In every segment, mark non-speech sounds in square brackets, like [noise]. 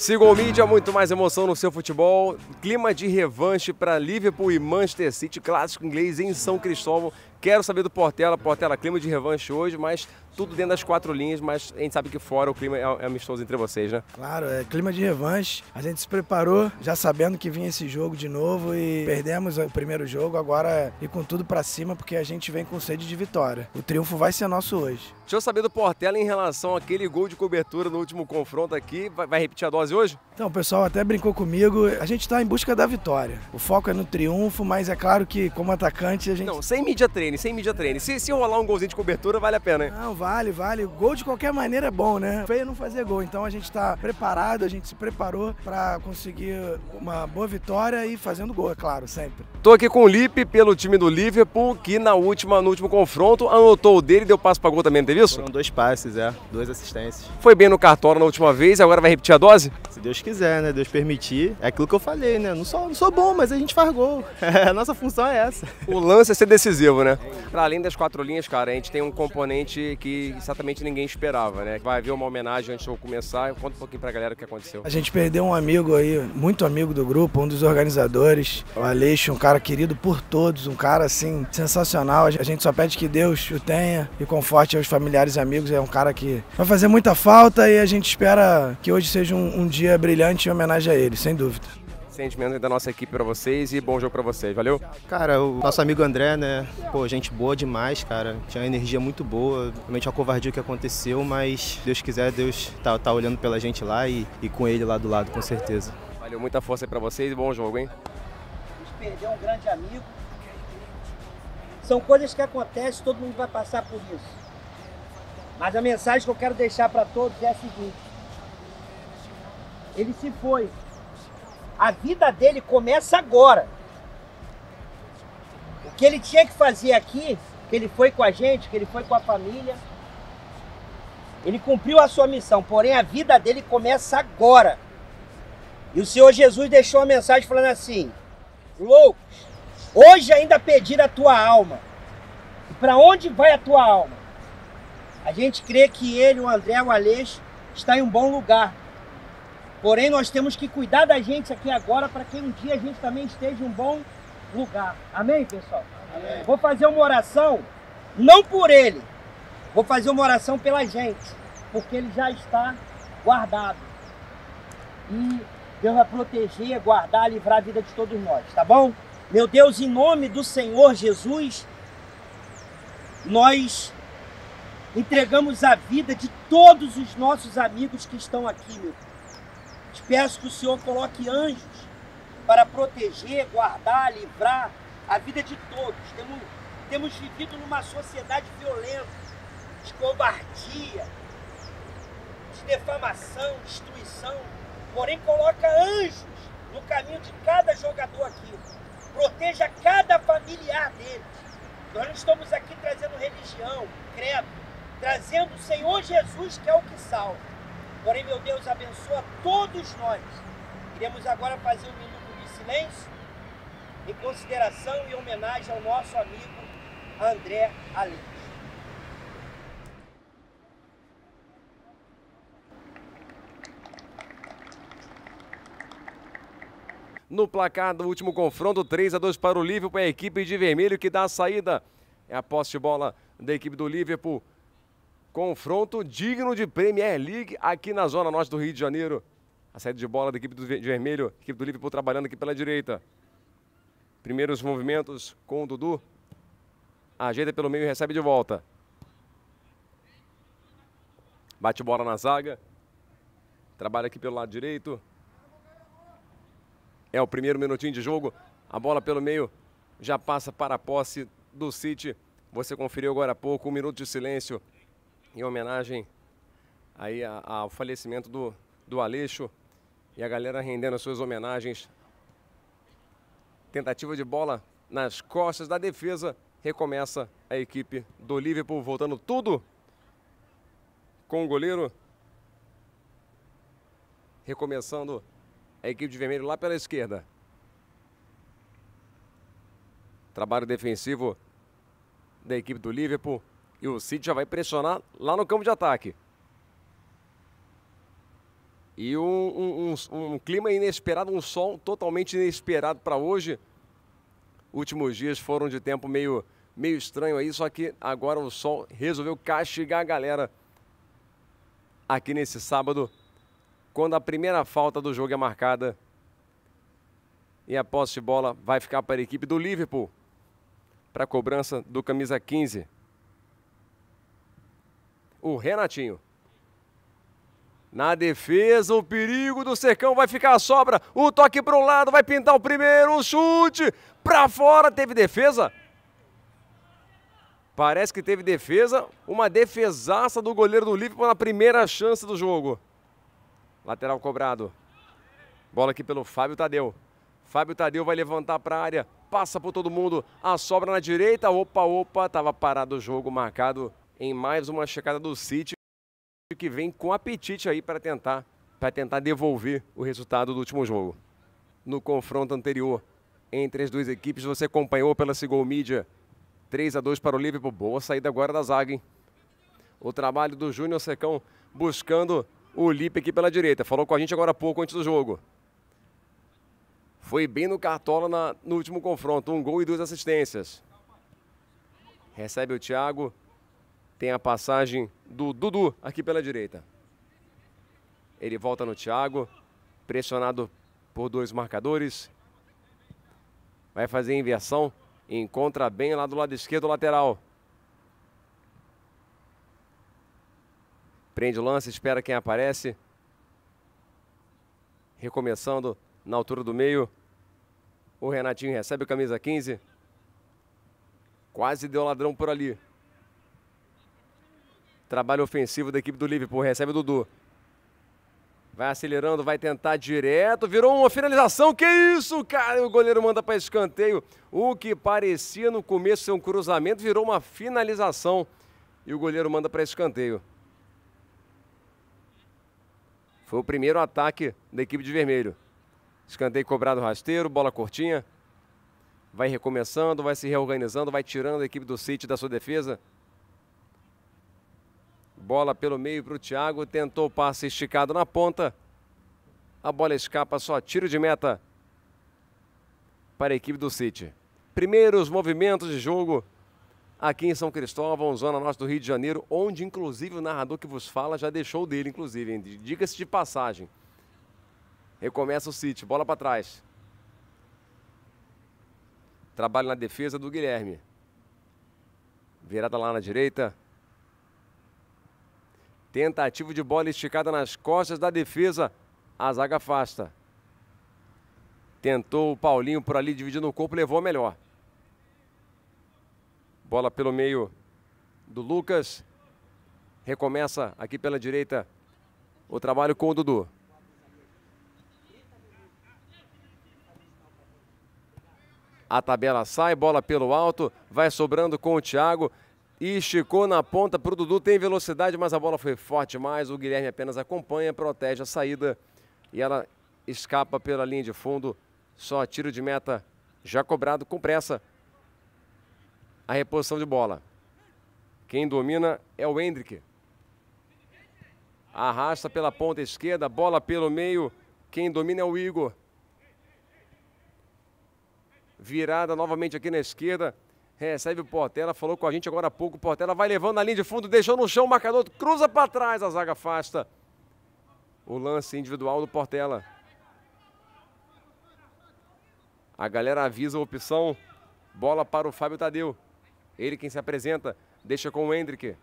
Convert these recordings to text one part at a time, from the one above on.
Siga o mídia, muito mais emoção no seu futebol. Clima de revanche para Liverpool e Manchester City, clássico inglês em São Cristóvão. Quero saber do Portela. Portela, clima de revanche hoje, mas tudo dentro das quatro linhas, mas a gente sabe que fora o clima é, é amistoso entre vocês, né? Claro, é clima de revanche. A gente se preparou já sabendo que vinha esse jogo de novo e perdemos o primeiro jogo, agora e com tudo para cima porque a gente vem com sede de vitória. O triunfo vai ser nosso hoje. Deixa eu saber do Portela em relação àquele gol de cobertura no último confronto aqui. Vai, repetir a dose hoje? Então, o pessoal até brincou comigo. A gente está em busca da vitória. O foco é no triunfo, mas é claro que como atacante a gente... Não, sem mídia treine, sem mídia treine. Se, se rolar um golzinho de cobertura, vale a pena, hein? Não, vale, vale. Gol de qualquer maneira é bom, né? Feio não fazer gol. Então a gente está preparado, a gente se preparou para conseguir uma boa vitória e fazendo gol, é claro, sempre. tô aqui com o Lipe pelo time do Liverpool, que na última, no último confronto anotou o dele e deu passo para gol também, não teve isso? Foram dois passes, é. Duas assistências. Foi bem no cartório na última vez, agora vai repetir a dose? Se Deus quiser, né? Deus permitir. É aquilo que eu falei, né? Não sou, não sou bom, mas a gente faz gol. [laughs] a nossa função é essa. O lance é ser decisivo, né? Para além das quatro linhas, cara, a gente tem um componente que que exatamente ninguém esperava, né? Vai haver uma homenagem antes de eu começar. Conta um pouquinho pra galera o que aconteceu. A gente perdeu um amigo aí, muito amigo do grupo, um dos organizadores, o Aleixo, um cara querido por todos, um cara assim, sensacional. A gente só pede que Deus o tenha e conforte aos familiares e amigos. É um cara que vai fazer muita falta e a gente espera que hoje seja um, um dia brilhante em homenagem a ele, sem dúvida sentimento da nossa equipe para vocês e bom jogo para vocês, valeu? Cara, o nosso amigo André, né? Pô, gente boa demais, cara. Tinha uma energia muito boa. Realmente uma covardia o que aconteceu, mas Deus quiser, Deus tá, tá olhando pela gente lá e, e com ele lá do lado, com certeza. Valeu, muita força aí pra vocês e bom jogo, hein? A gente perdeu um grande amigo. São coisas que acontecem, todo mundo vai passar por isso. Mas a mensagem que eu quero deixar para todos é a seguinte: ele se foi, a vida dele começa agora. O que ele tinha que fazer aqui, que ele foi com a gente, que ele foi com a família, ele cumpriu a sua missão, porém a vida dele começa agora. E o Senhor Jesus deixou uma mensagem falando assim: Loucos, hoje ainda pedir a tua alma. E para onde vai a tua alma? A gente crê que ele, o André, o Aleixo, está em um bom lugar. Porém, nós temos que cuidar da gente aqui agora para que um dia a gente também esteja em um bom lugar. Amém, pessoal? Amém. Vou fazer uma oração, não por ele, vou fazer uma oração pela gente, porque ele já está guardado. E Deus vai proteger, guardar, livrar a vida de todos nós, tá bom? Meu Deus, em nome do Senhor Jesus, nós entregamos a vida de todos os nossos amigos que estão aqui, meu Deus te peço que o Senhor coloque anjos para proteger, guardar, livrar a vida de todos. Temos, temos vivido numa sociedade violenta, de covardia, de defamação, destruição. Porém, coloca anjos no caminho de cada jogador aqui. Proteja cada familiar dele. Nós não estamos aqui trazendo religião, credo, trazendo o Senhor Jesus, que é o que salva. Porém, meu Deus abençoa todos nós. Iremos agora fazer um minuto de silêncio em consideração e homenagem ao nosso amigo André Aleixo. No placar do último confronto, 3 a 2 para o Liverpool, é a equipe de vermelho que dá a saída. É a posse de bola da equipe do Liverpool Confronto digno de Premier League aqui na zona norte do Rio de Janeiro. A saída de bola da equipe do Vermelho, equipe do Liverpool trabalhando aqui pela direita. Primeiros movimentos com o Dudu. Ajeita pelo meio e recebe de volta. Bate bola na zaga. Trabalha aqui pelo lado direito. É o primeiro minutinho de jogo. A bola pelo meio já passa para a posse do City. Você conferiu agora há pouco um minuto de silêncio em homenagem aí ao falecimento do, do Aleixo e a galera rendendo as suas homenagens. Tentativa de bola nas costas da defesa. Recomeça a equipe do Liverpool, voltando tudo com o goleiro. Recomeçando a equipe de vermelho lá pela esquerda. Trabalho defensivo da equipe do Liverpool. E o City já vai pressionar lá no campo de ataque. E um, um, um, um clima inesperado, um sol totalmente inesperado para hoje. Últimos dias foram de tempo meio, meio estranho aí, só que agora o sol resolveu castigar a galera aqui nesse sábado, quando a primeira falta do jogo é marcada. E a posse de bola vai ficar para a equipe do Liverpool para a cobrança do camisa 15 o Renatinho. Na defesa, o perigo do Cercão vai ficar a sobra. O toque para o lado, vai pintar o primeiro, o chute para fora, teve defesa. Parece que teve defesa, uma defesaça do goleiro do Liverpool na primeira chance do jogo. Lateral cobrado. Bola aqui pelo Fábio Tadeu. Fábio Tadeu vai levantar para a área, passa por todo mundo, a sobra na direita. Opa, opa, estava parado o jogo, marcado em mais uma chegada do City, que vem com apetite aí para tentar, para tentar devolver o resultado do último jogo. No confronto anterior entre as duas equipes, você acompanhou pela Sigol Media 3 a 2 para o Liverpool. Boa saída agora da zaga, hein? O trabalho do Júnior Secão buscando o Lipe aqui pela direita. Falou com a gente agora há pouco antes do jogo. Foi bem no cartola na, no último confronto. Um gol e duas assistências. Recebe o Thiago. Tem a passagem do Dudu aqui pela direita. Ele volta no Thiago, pressionado por dois marcadores. Vai fazer inversão, encontra bem lá do lado esquerdo, lateral. Prende o lance, espera quem aparece. Recomeçando na altura do meio. O Renatinho recebe a camisa 15. Quase deu ladrão por ali. Trabalho ofensivo da equipe do Liverpool. Recebe o Dudu. Vai acelerando, vai tentar direto. Virou uma finalização. Que isso, cara? O goleiro manda para escanteio. O que parecia no começo ser um cruzamento virou uma finalização. E o goleiro manda para escanteio. Foi o primeiro ataque da equipe de vermelho. Escanteio cobrado rasteiro, bola curtinha. Vai recomeçando, vai se reorganizando, vai tirando a equipe do City da sua defesa. Bola pelo meio para o Thiago, tentou o passe esticado na ponta. A bola escapa só, tiro de meta para a equipe do City. Primeiros movimentos de jogo aqui em São Cristóvão, zona norte do Rio de Janeiro, onde inclusive o narrador que vos fala já deixou dele, inclusive, diga-se de passagem. Recomeça o City, bola para trás. Trabalho na defesa do Guilherme. Virada lá na direita. Tentativa de bola esticada nas costas da defesa. A zaga afasta. Tentou o Paulinho por ali, dividindo o corpo, levou a melhor. Bola pelo meio do Lucas. Recomeça aqui pela direita o trabalho com o Dudu. A tabela sai, bola pelo alto, vai sobrando com o Thiago e esticou na ponta para o Dudu. Tem velocidade, mas a bola foi forte demais. O Guilherme apenas acompanha, protege a saída e ela escapa pela linha de fundo. Só tiro de meta já cobrado com pressa. A reposição de bola. Quem domina é o Hendrick. Arrasta pela ponta esquerda, bola pelo meio. Quem domina é o Igor. Virada novamente aqui na esquerda. É, recebe o Portela, falou com a gente agora há pouco. Portela vai levando na linha de fundo, deixou no chão o marcador, cruza para trás, a zaga afasta. O lance individual do Portela. A galera avisa a opção, bola para o Fábio Tadeu. Ele quem se apresenta, deixa com o Hendrick.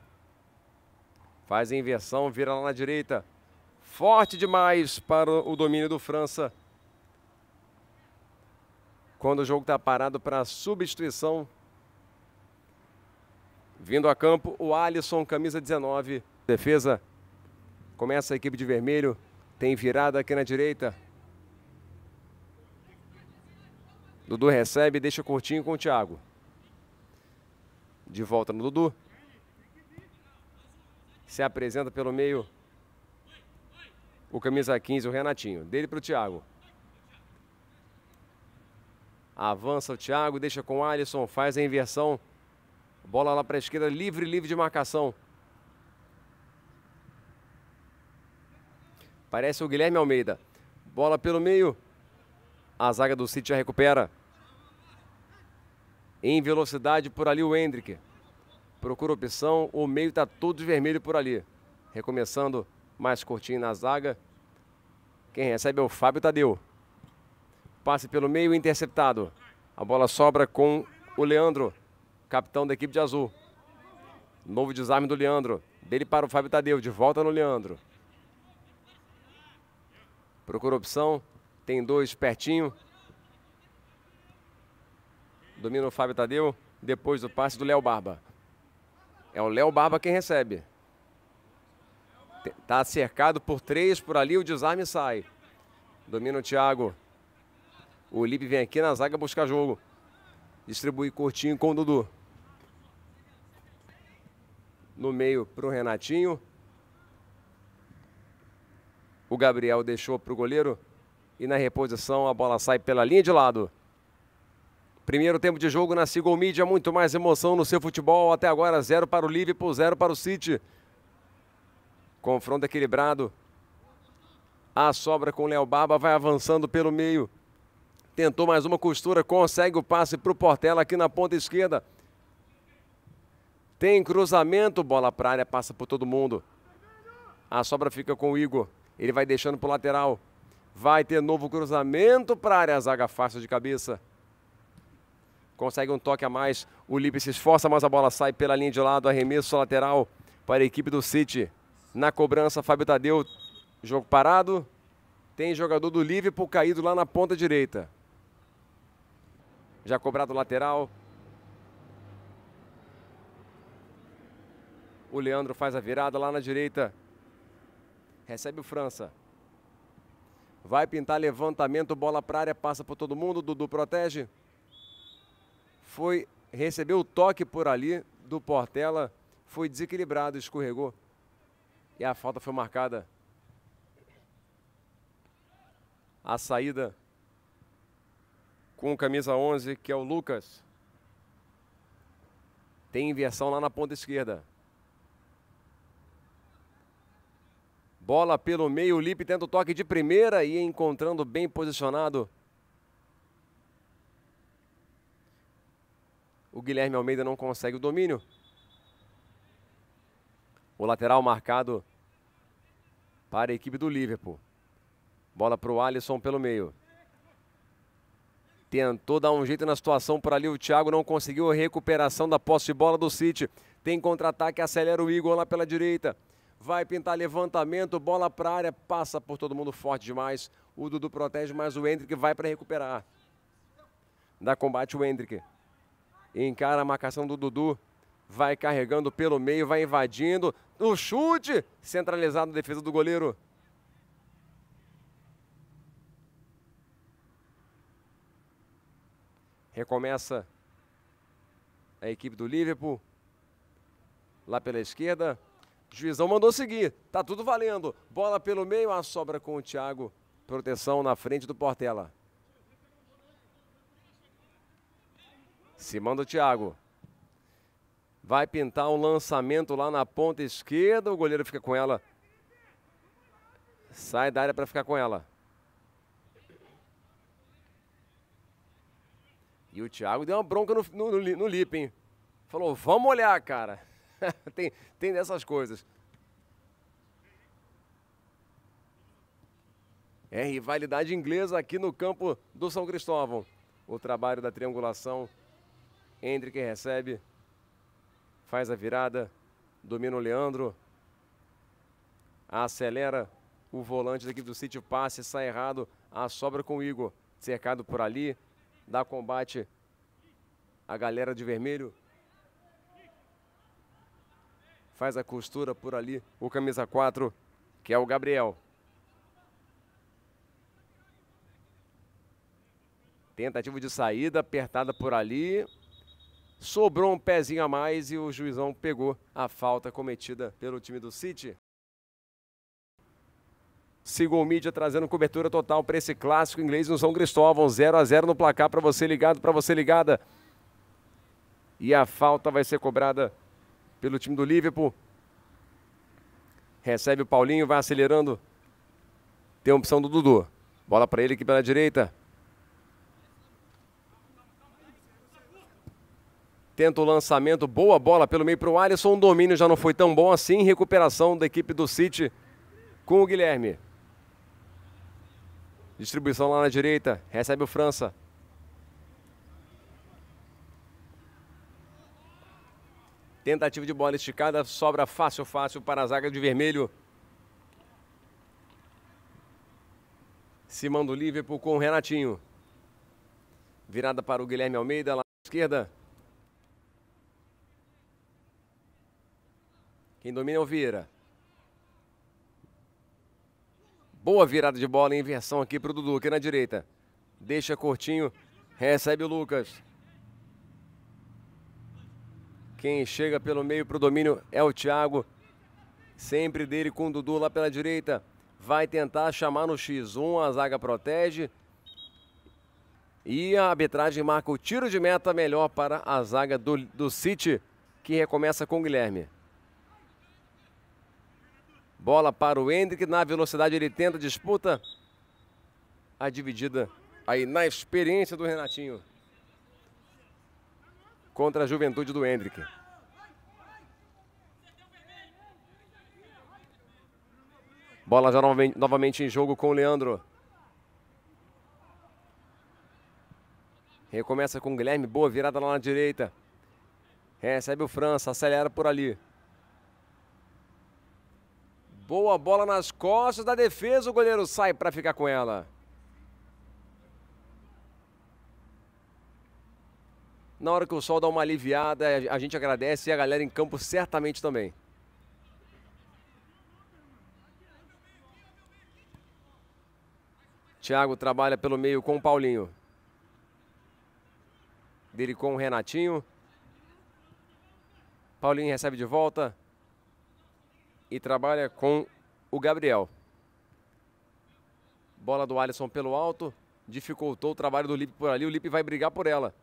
Faz a inversão, vira lá na direita. Forte demais para o domínio do França. Quando o jogo está parado para substituição, Vindo a campo, o Alisson, camisa 19. Defesa. Começa a equipe de vermelho. Tem virada aqui na direita. Dudu recebe, deixa curtinho com o Thiago. De volta no Dudu. Se apresenta pelo meio. O camisa 15, o Renatinho. Dele para o Thiago. Avança o Thiago, deixa com o Alisson, faz a inversão. Bola lá para a esquerda, livre, livre de marcação. Parece o Guilherme Almeida. Bola pelo meio. A zaga do City já recupera. Em velocidade por ali o Hendrick. Procura opção, o meio está todo vermelho por ali. Recomeçando mais curtinho na zaga. Quem recebe é o Fábio Tadeu. Passe pelo meio, interceptado. A bola sobra com o Leandro capitão da equipe de azul. Novo desarme do Leandro. Dele para o Fábio Tadeu. De volta no Leandro. Procura opção. Tem dois pertinho. Domina o Fábio Tadeu. Depois do passe do Léo Barba. É o Léo Barba quem recebe. Está cercado por três por ali. O desarme sai. Domina o Thiago. O Lipe vem aqui na zaga buscar jogo. Distribui curtinho com o Dudu no meio para o Renatinho. O Gabriel deixou para o goleiro e na reposição a bola sai pela linha de lado. Primeiro tempo de jogo na Seagull Media, muito mais emoção no seu futebol. Até agora, zero para o Liverpool, zero para o City. Confronto equilibrado. A sobra com o Léo Baba vai avançando pelo meio. Tentou mais uma costura, consegue o passe para o Portela aqui na ponta esquerda. Tem cruzamento, bola para área, passa por todo mundo. A sobra fica com o Igor. Ele vai deixando pro lateral. Vai ter novo cruzamento para área, zaga fácil de cabeça. Consegue um toque a mais. O Lipe se esforça, mas a bola sai pela linha de lado. Arremesso lateral para a equipe do City. Na cobrança, Fábio Tadeu. Jogo parado. Tem jogador do Liverpool caído lá na ponta direita. Já cobrado lateral. O Leandro faz a virada lá na direita. Recebe o França. Vai pintar levantamento, bola para área, passa por todo mundo. Dudu protege. Foi, recebeu o toque por ali do Portela. Foi desequilibrado, escorregou. E a falta foi marcada. A saída com camisa 11, que é o Lucas. Tem inversão lá na ponta esquerda. Bola pelo meio, o Lipe tenta o toque de primeira e encontrando bem posicionado. O Guilherme Almeida não consegue o domínio. O lateral marcado para a equipe do Liverpool. Bola para o Alisson pelo meio. Tentou dar um jeito na situação por ali. O Thiago não conseguiu a recuperação da posse de bola do City. Tem contra-ataque, acelera o Igor lá pela direita vai pintar levantamento, bola para área, passa por todo mundo forte demais. O Dudu protege, mas o Hendrick vai para recuperar. Dá combate o Hendrick. Encara a marcação do Dudu. Vai carregando pelo meio, vai invadindo. O chute centralizado na defesa do goleiro. Recomeça a equipe do Liverpool. Lá pela esquerda, juizão mandou seguir. Tá tudo valendo. Bola pelo meio, a sobra com o Thiago. Proteção na frente do Portela. Se manda o Thiago. Vai pintar um lançamento lá na ponta esquerda. O goleiro fica com ela. Sai da área para ficar com ela. E o Thiago deu uma bronca no, no, no, no Lipe, hein? Falou, vamos olhar, cara. [laughs] tem, tem dessas coisas. É rivalidade inglesa aqui no campo do São Cristóvão. O trabalho da triangulação. Entre quem recebe. Faz a virada. Domina o Leandro. Acelera o volante daqui do sítio. Passe, sai errado. A sobra com o Igor. Cercado por ali. Dá combate. A galera de vermelho faz a costura por ali, o camisa 4, que é o Gabriel. Tentativa de saída, apertada por ali. Sobrou um pezinho a mais e o juizão pegou a falta cometida pelo time do City. Sigol Media trazendo cobertura total para esse clássico inglês no São Cristóvão. 0 a 0 no placar para você ligado, para você ligada. E a falta vai ser cobrada pelo time do Liverpool. Recebe o Paulinho, vai acelerando. Tem a opção do Dudu. Bola para ele aqui pela direita. Tenta o lançamento, boa bola pelo meio para o Alisson. O domínio já não foi tão bom assim. Recuperação da equipe do City com o Guilherme. Distribuição lá na direita, recebe o França. Tentativa de bola esticada, sobra fácil, fácil para a zaga de vermelho. Simão do Liverpool com o Renatinho. Virada para o Guilherme Almeida, lá à esquerda. Quem domina é o Vieira. Boa virada de bola, inversão aqui para o Dudu, aqui na direita. Deixa curtinho, recebe o Lucas. Quem chega pelo meio para o domínio é o Thiago. Sempre dele com o Dudu lá pela direita. Vai tentar chamar no X1, a zaga protege. E a arbitragem marca o tiro de meta melhor para a zaga do, do City, que recomeça com o Guilherme. Bola para o Hendrick, na velocidade ele tenta, disputa. A dividida aí na experiência do Renatinho contra a juventude do Hendrick. Bola já novamente em jogo com o Leandro. Recomeça com o Guilherme, boa virada lá na direita. Recebe o França, acelera por ali. Boa bola nas costas da defesa, o goleiro sai para ficar com ela. Na hora que o sol dá uma aliviada, a gente agradece e a galera em campo certamente também. Thiago trabalha pelo meio com o Paulinho. Dele com o Renatinho. Paulinho recebe de volta. E trabalha com o Gabriel. Bola do Alisson pelo alto. Dificultou o trabalho do Lipe por ali. O Lipe vai brigar por ela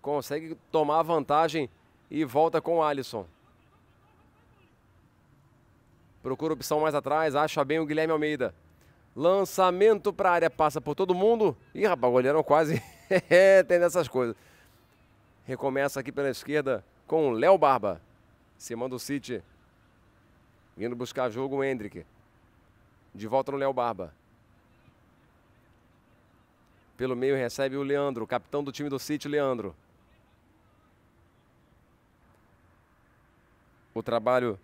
consegue tomar vantagem e volta com o Alisson. Procura opção mais atrás, acha bem o Guilherme Almeida. Lançamento para a área, passa por todo mundo. Ih, rapaz, o quase [laughs] é, tem dessas coisas. Recomeça aqui pela esquerda com o Léo Barba. Cima do City. Vindo buscar jogo o Hendrick. De volta no Léo Barba. Pelo meio recebe o Leandro, capitão do time do City, Leandro. o trabalho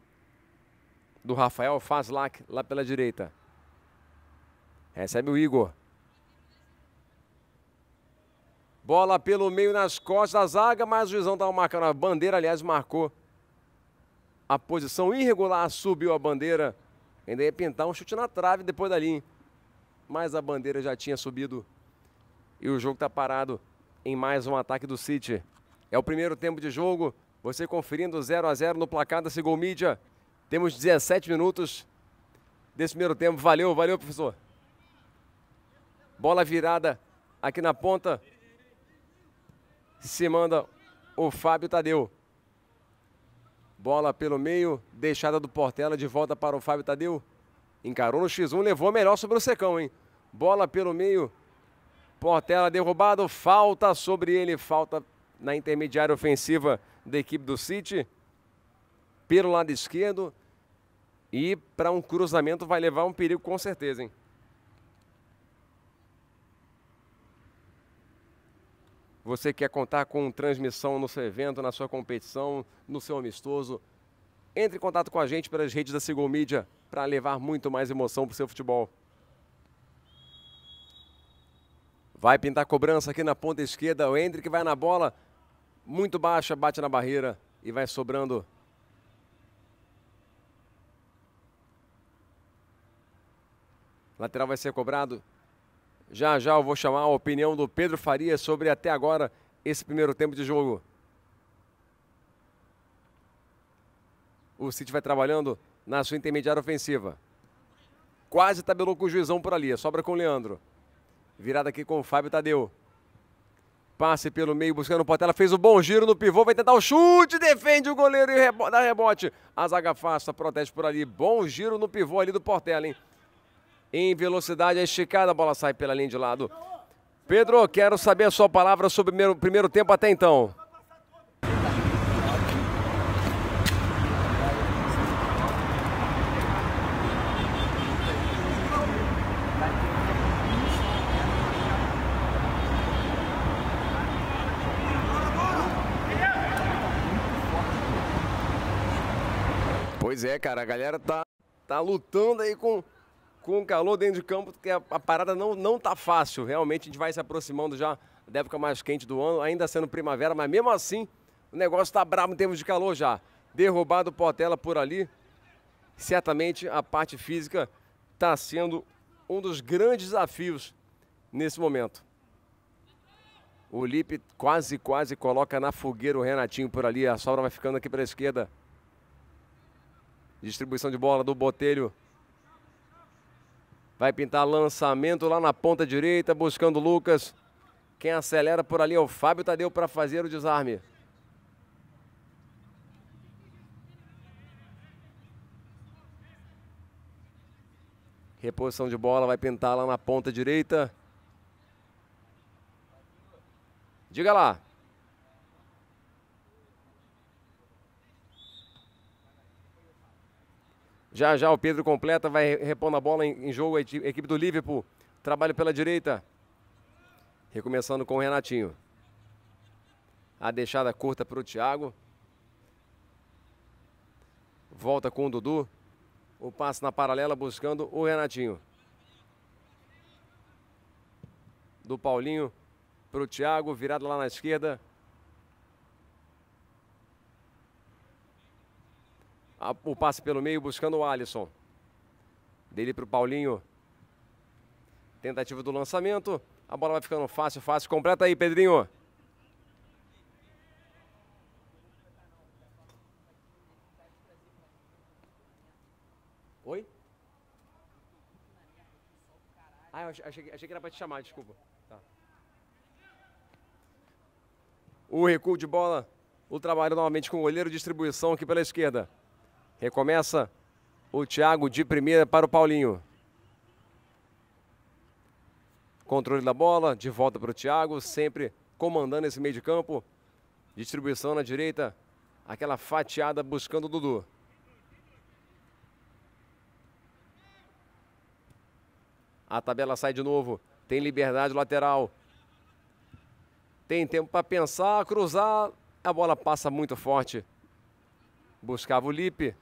do Rafael Fazlac lá pela direita. Recebe o Igor. Bola pelo meio nas costas da zaga, mas o juizão estava tá marcando a bandeira. Aliás, marcou a posição irregular, subiu a bandeira. Ainda ia pintar um chute na trave depois dali. Hein? Mas a bandeira já tinha subido. E o jogo está parado em mais um ataque do City. É o primeiro tempo de jogo. Você conferindo 0 a 0 no placar da Segol Mídia. Temos 17 minutos desse primeiro tempo. Valeu, valeu, professor. Bola virada aqui na ponta. Se manda o Fábio Tadeu. Bola pelo meio, deixada do Portela de volta para o Fábio Tadeu. Encarou no X1, levou melhor sobre o Secão, hein? Bola pelo meio, Portela derrubado, falta sobre ele, falta na intermediária ofensiva da equipe do City pelo lado esquerdo e para um cruzamento vai levar um perigo com certeza, hein? Você quer contar com transmissão no seu evento, na sua competição, no seu amistoso? Entre em contato com a gente pelas redes da Sigol Media para levar muito mais emoção para o seu futebol. Vai pintar cobrança aqui na ponta esquerda. O Hendrick vai na bola muito baixa, bate na barreira e vai sobrando. Lateral vai ser cobrado. Já já eu vou chamar a opinião do Pedro Faria sobre até agora esse primeiro tempo de jogo. O City vai trabalhando na sua intermediária ofensiva. Quase tabelou com o Juizão por ali. Sobra com o Leandro. Virada aqui com o Fábio Tadeu. Passe pelo meio, buscando o Portela. Fez o um bom giro no pivô, vai tentar o chute. Defende o goleiro e rebo dá rebote. A zaga afasta, protege por ali. Bom giro no pivô ali do Portela, hein? Em velocidade, a é esticada, a bola sai pela linha de lado. Pedro, quero saber a sua palavra sobre o primeiro tempo até então. Pois é, cara, a galera tá, tá lutando aí com, com o calor dentro de campo, porque a, a parada não, não tá fácil. Realmente a gente vai se aproximando já da época mais quente do ano, ainda sendo primavera, mas mesmo assim o negócio tá brabo em termos de calor já. Derrubado o Portela por ali, certamente a parte física está sendo um dos grandes desafios nesse momento. O Lipe quase, quase coloca na fogueira o Renatinho por ali. A sobra vai ficando aqui para a esquerda Distribuição de bola do Botelho. Vai pintar lançamento lá na ponta direita, buscando o Lucas. Quem acelera por ali é o Fábio Tadeu para fazer o desarme. Reposição de bola, vai pintar lá na ponta direita. Diga lá. Já já o Pedro completa, vai repondo a bola em, em jogo a equipe do Liverpool. Trabalho pela direita. Recomeçando com o Renatinho. A deixada curta para o Thiago. Volta com o Dudu. O passe na paralela buscando o Renatinho. Do Paulinho para o Thiago, virado lá na esquerda. A, o passe pelo meio buscando o Alisson. Dele para o Paulinho. Tentativa do lançamento. A bola vai ficando fácil, fácil. Completa aí, Pedrinho. Oi? Ah, eu achei, achei que era para te chamar, desculpa. Tá. O recuo de bola. O trabalho novamente com o goleiro. Distribuição aqui pela esquerda. Recomeça o Thiago de primeira para o Paulinho. Controle da bola, de volta para o Thiago, sempre comandando esse meio de campo. Distribuição na direita, aquela fatiada buscando o Dudu. A tabela sai de novo, tem liberdade lateral. Tem tempo para pensar, cruzar, a bola passa muito forte. Buscava o Lipe,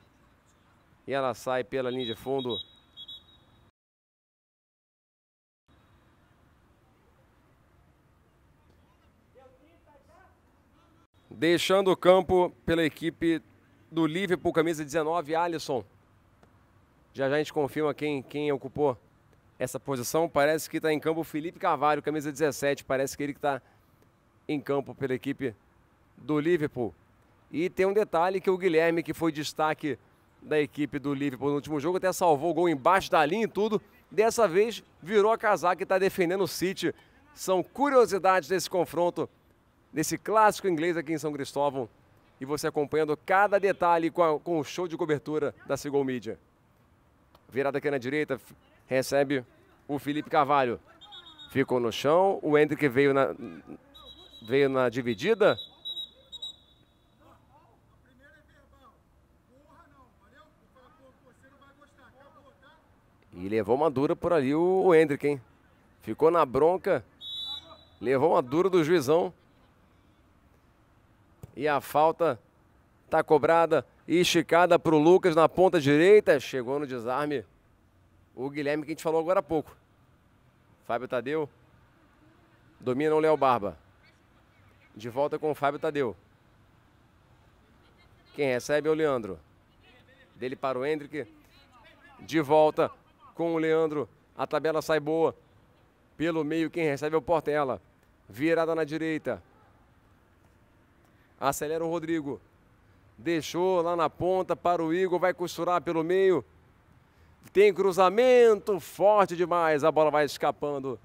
e ela sai pela linha de fundo. Deixando o campo pela equipe do Liverpool, camisa 19, Alisson. Já já a gente confirma quem, quem ocupou essa posição. Parece que está em campo o Felipe Carvalho, camisa 17. Parece que ele está em campo pela equipe do Liverpool. E tem um detalhe que o Guilherme, que foi destaque da equipe do Liverpool no último jogo, até salvou o gol embaixo da linha e tudo. Dessa vez virou a casaca e está defendendo o City. São curiosidades desse confronto, desse clássico inglês aqui em São Cristóvão. E você acompanhando cada detalhe com, a, com o show de cobertura da Sigol Media. Virada aqui na direita, recebe o Felipe Carvalho. Ficou no chão, o Hendrick veio na, veio na dividida, E levou uma dura por ali o, Hendrick, hein? Ficou na bronca. Levou uma dura do juizão. E a falta tá cobrada e esticada para o Lucas na ponta direita. Chegou no desarme o Guilherme que a gente falou agora há pouco. Fábio Tadeu. Domina o Léo Barba. De volta com o Fábio Tadeu. Quem recebe é o Leandro. Dele para o Hendrick. De volta com o Leandro. A tabela sai boa. Pelo meio, quem recebe é o Portela. Virada na direita. Acelera o Rodrigo. Deixou lá na ponta para o Igor. Vai costurar pelo meio. Tem cruzamento forte demais. A bola vai escapando.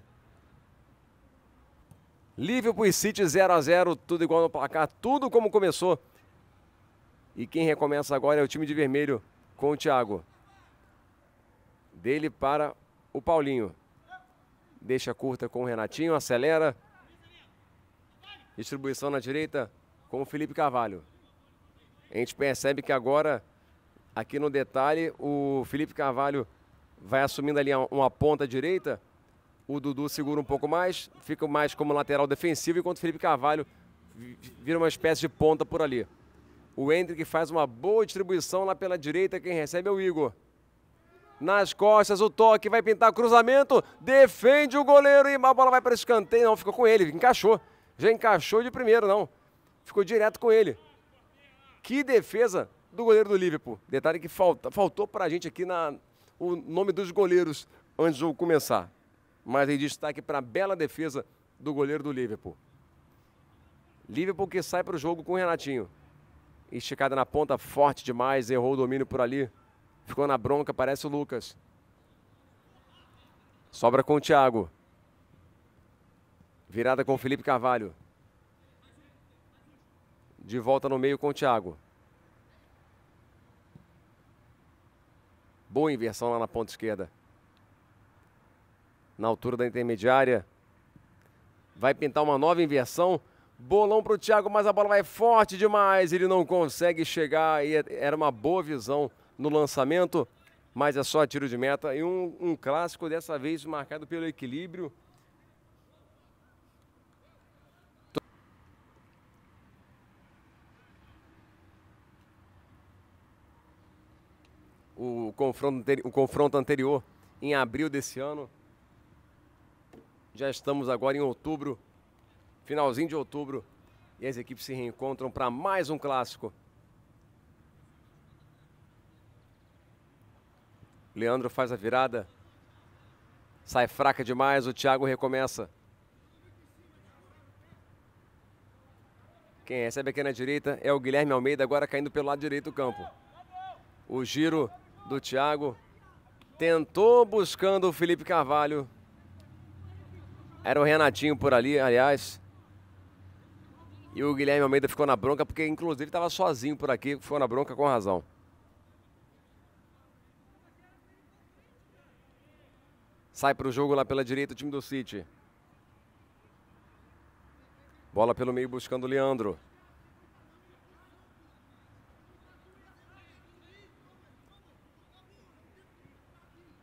Liverpool e City 0 a 0 Tudo igual no placar. Tudo como começou. E quem recomeça agora é o time de vermelho com o Thiago. Dele para o Paulinho. Deixa curta com o Renatinho, acelera. Distribuição na direita com o Felipe Carvalho. A gente percebe que agora, aqui no detalhe, o Felipe Carvalho vai assumindo ali uma ponta direita. O Dudu segura um pouco mais, fica mais como lateral defensivo, enquanto o Felipe Carvalho vira uma espécie de ponta por ali. O Hendrick faz uma boa distribuição lá pela direita, quem recebe é o Igor nas costas, o toque, vai pintar cruzamento, defende o goleiro e a bola vai para escanteio. Não, ficou com ele, encaixou. Já encaixou de primeiro, não. Ficou direto com ele. Que defesa do goleiro do Liverpool. Detalhe que falta, faltou para a gente aqui na, o nome dos goleiros antes de começar. Mas em destaque para a bela defesa do goleiro do Liverpool. Liverpool que sai para o jogo com o Renatinho. Esticada na ponta, forte demais, errou o domínio por ali. Ficou na bronca, parece o Lucas. Sobra com o Thiago. Virada com o Felipe Carvalho. De volta no meio com o Thiago. Boa inversão lá na ponta esquerda. Na altura da intermediária. Vai pintar uma nova inversão. Bolão para o Thiago, mas a bola vai forte demais. Ele não consegue chegar. E é- era uma boa visão no lançamento, mas é só tiro de meta. E um, um clássico, dessa vez, marcado pelo equilíbrio. O confronto, o confronto anterior, em abril desse ano. Já estamos agora em outubro, finalzinho de outubro, e as equipes se reencontram para mais um clássico. Leandro faz a virada. Sai fraca demais, o Thiago recomeça. Quem recebe aqui na direita é o Guilherme Almeida, agora caindo pelo lado direito do campo. O giro do Thiago. Tentou buscando o Felipe Carvalho. Era o Renatinho por ali, aliás. E o Guilherme Almeida ficou na bronca, porque inclusive estava sozinho por aqui, ficou na bronca com razão. Sai para o jogo lá pela direita o time do City. Bola pelo meio buscando o Leandro.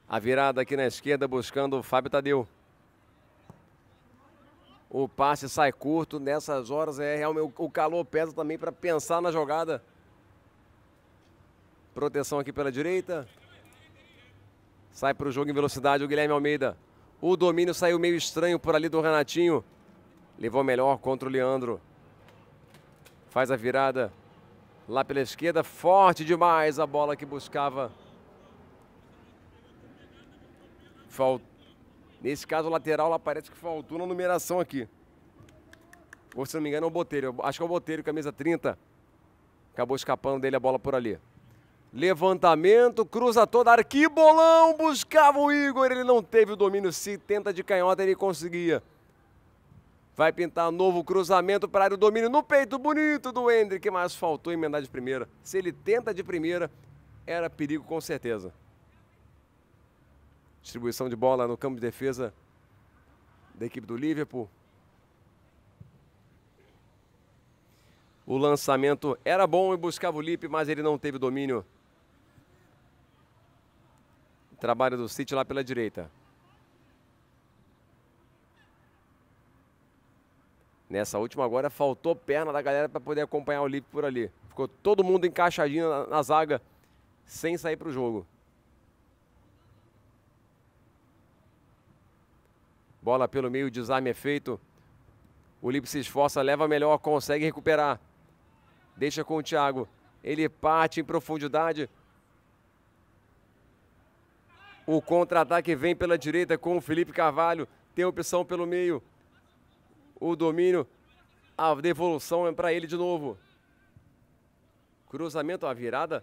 A virada aqui na esquerda buscando o Fábio Tadeu. O passe sai curto, nessas horas é realmente o calor pesa também para pensar na jogada. Proteção aqui pela direita. Sai para o jogo em velocidade o Guilherme Almeida. O domínio saiu meio estranho por ali do Renatinho. Levou melhor contra o Leandro. Faz a virada lá pela esquerda. Forte demais a bola que buscava. Falt. Nesse caso, o lateral lá parece que faltou na numeração aqui. Ou se não me engano, é o Botelho. Acho que é o Botelho, camisa 30. Acabou escapando dele a bola por ali. Levantamento, cruza toda, arquibolão, buscava o Igor, ele não teve o domínio, se tenta de canhota, ele conseguia. Vai pintar novo cruzamento para área, o domínio no peito bonito do Hendrick, mas faltou emendar de primeira. Se ele tenta de primeira, era perigo com certeza. Distribuição de bola no campo de defesa da equipe do Liverpool. O lançamento era bom e buscava o Lipe, mas ele não teve domínio Trabalho do City lá pela direita. Nessa última agora faltou perna da galera para poder acompanhar o Lipe por ali. Ficou todo mundo encaixadinho na, na zaga, sem sair para o jogo. Bola pelo meio, desarme é feito. O Lipe se esforça, leva melhor, consegue recuperar. Deixa com o Thiago. Ele parte em profundidade. O contra-ataque vem pela direita com o Felipe Carvalho. Tem opção pelo meio. O domínio. A devolução é para ele de novo. Cruzamento, a virada.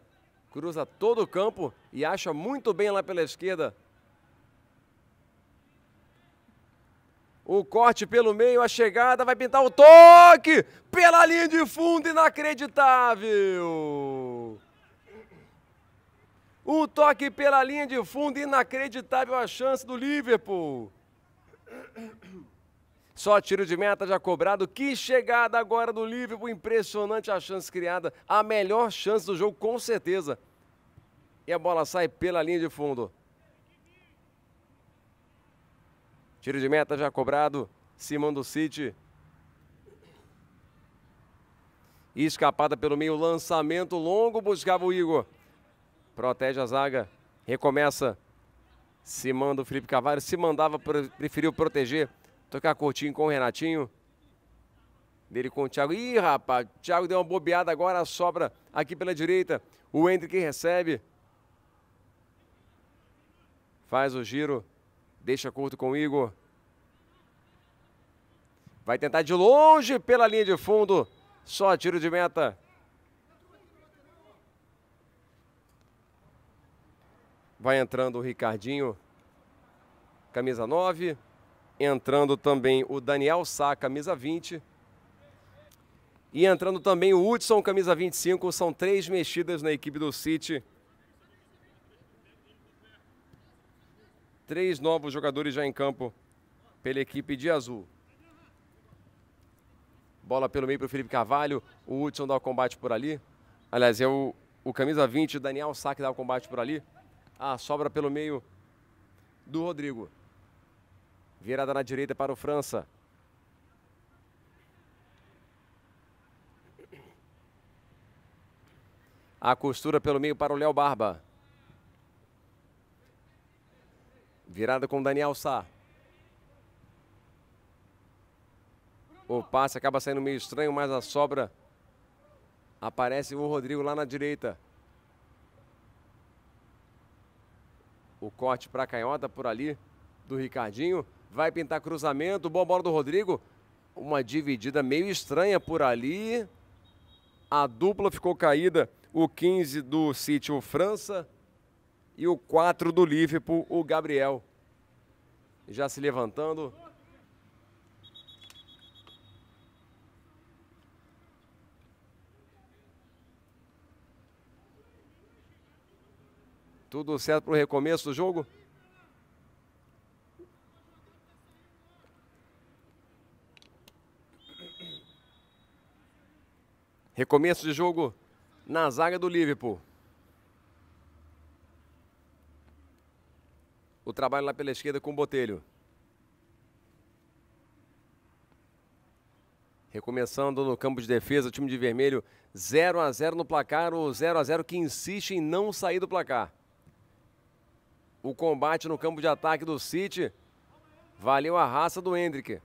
Cruza todo o campo e acha muito bem lá pela esquerda. O corte pelo meio, a chegada, vai pintar o toque pela linha de fundo, inacreditável! Um toque pela linha de fundo, inacreditável a chance do Liverpool. Só tiro de meta já cobrado. Que chegada agora do Liverpool. Impressionante a chance criada. A melhor chance do jogo, com certeza. E a bola sai pela linha de fundo. Tiro de meta já cobrado. Simão do City. escapada pelo meio, lançamento longo, buscava o Igor. Protege a zaga. Recomeça. Se manda o Felipe Cavalho, Se mandava, preferiu proteger. Tocar curtinho com o Renatinho. Dele com o Thiago. Ih, rapaz. Thiago deu uma bobeada agora. A sobra aqui pela direita. O Hendrick recebe. Faz o giro. Deixa curto com o Igor. Vai tentar de longe pela linha de fundo. Só tiro de meta. Vai entrando o Ricardinho, camisa 9. Entrando também o Daniel Sá, camisa 20. E entrando também o Hudson, camisa 25. São três mexidas na equipe do City. Três novos jogadores já em campo pela equipe de azul. Bola pelo meio para o Felipe Carvalho. O Hudson dá o combate por ali. Aliás, é o, o camisa 20, o Daniel Sá que dá o combate por ali. A ah, sobra pelo meio do Rodrigo. Virada na direita para o França. A costura pelo meio para o Léo Barba. Virada com o Daniel Sá. O passe acaba saindo meio estranho, mas a sobra aparece o Rodrigo lá na direita. O corte para a canhota por ali do Ricardinho. Vai pintar cruzamento. Boa bola do Rodrigo. Uma dividida meio estranha por ali. A dupla ficou caída. O 15 do City, o França. E o 4 do Liverpool, o Gabriel. Já se levantando. Tudo certo para o recomeço do jogo? Recomeço de jogo na zaga do Liverpool. O trabalho lá pela esquerda com o Botelho. Recomeçando no campo de defesa, o time de vermelho 0 a 0 no placar, o 0 a 0 que insiste em não sair do placar o combate no campo de ataque do City. Valeu a raça do Hendrick.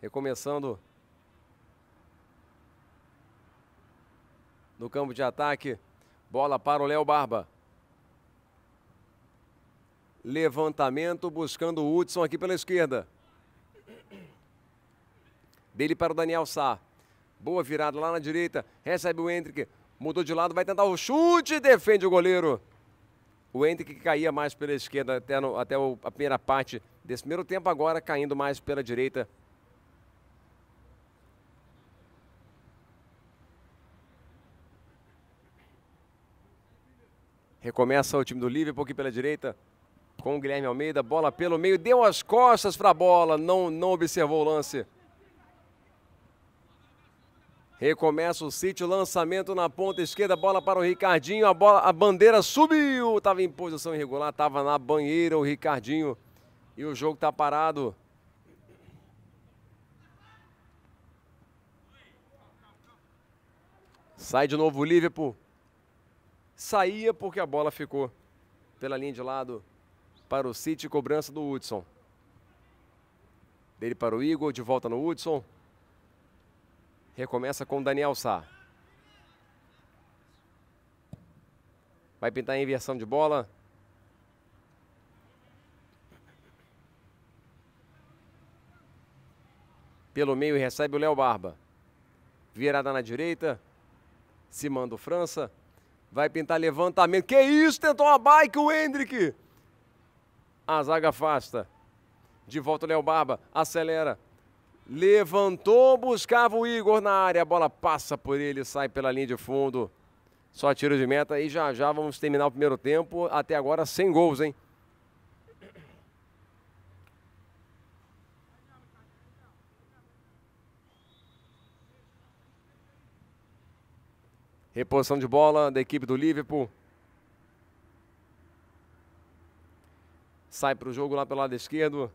Recomeçando no campo de ataque. Bola para o Léo Barba. Levantamento buscando o Hudson aqui pela esquerda. Dele para o Daniel Sá. Boa virada lá na direita. Recebe o Hendrick. Mudou de lado, vai tentar o chute. Defende o goleiro. O Hendrick caía mais pela esquerda até, no, até o, a primeira parte desse primeiro tempo, agora caindo mais pela direita. Recomeça o time do Liverpool aqui pela direita com o Guilherme Almeida. Bola pelo meio, deu as costas para a bola, não, não observou o lance. Recomeça o sítio, lançamento na ponta esquerda, bola para o Ricardinho, a bola, a bandeira subiu, estava em posição irregular, estava na banheira o Ricardinho e o jogo está parado. Sai de novo o Liverpool. Saía porque a bola ficou pela linha de lado para o City, cobrança do Hudson. Dele para o Igor, de volta no Hudson. Recomeça com Daniel Sá. Vai pintar a inversão de bola. Pelo meio recebe o Léo Barba. Virada na direita. Se manda o França. Vai pintar levantamento. Que isso? Tentou a bike o Hendrick. A zaga afasta. De volta o Léo Barba. Acelera. Levantou, buscava o Igor na área. A bola passa por ele, sai pela linha de fundo. Só tiro de meta e já já vamos terminar o primeiro tempo. Até agora sem gols, hein? Reposição de bola da equipe do Liverpool. Sai para o jogo lá pelo lado esquerdo.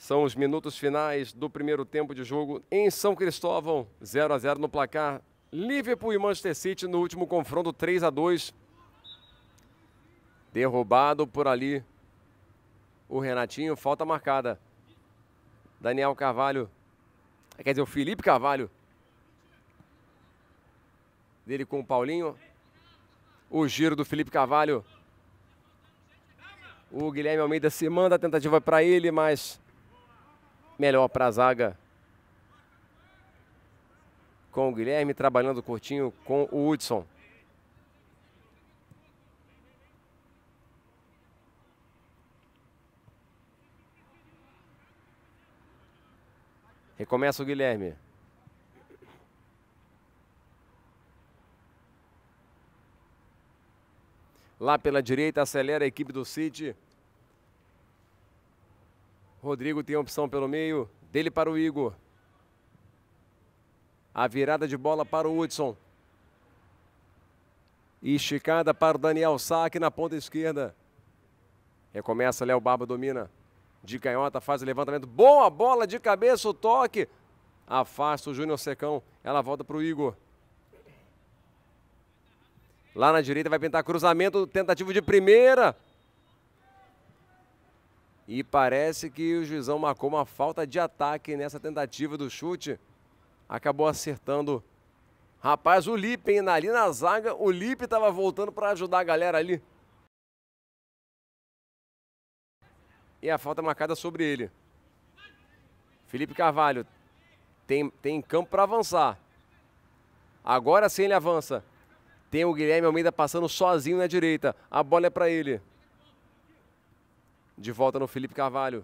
São os minutos finais do primeiro tempo de jogo em São Cristóvão, 0 a 0 no placar. Liverpool e Manchester City no último confronto 3 a 2. Derrubado por ali o Renatinho, falta marcada. Daniel Carvalho, eh, quer dizer, o Felipe Carvalho. Dele com o Paulinho. O giro do Felipe Carvalho. O Guilherme Almeida se manda a tentativa é para ele, mas melhor para a zaga com o Guilherme, trabalhando curtinho com o Hudson. Recomeça o Guilherme. Lá pela direita acelera a equipe do City. Rodrigo tem a opção pelo meio, dele para o Igor. A virada de bola para o Hudson. Esticada para o Daniel Saque na ponta esquerda. Recomeça, Léo Barba domina. De canhota, faz o levantamento. Boa bola de cabeça, o toque. Afasta o Júnior Secão. Ela volta para o Igor. Lá na direita vai pintar cruzamento, tentativo de primeira. E parece que o juizão marcou uma falta de ataque nessa tentativa do chute. Acabou acertando. Rapaz, o Lipe, hein? Ali na zaga, o Lipe estava voltando para ajudar a galera ali. E a falta marcada sobre ele. Felipe Carvalho tem, tem campo para avançar. Agora sim ele avança. Tem o Guilherme Almeida passando sozinho na direita. A bola é para ele. De volta no Felipe Carvalho.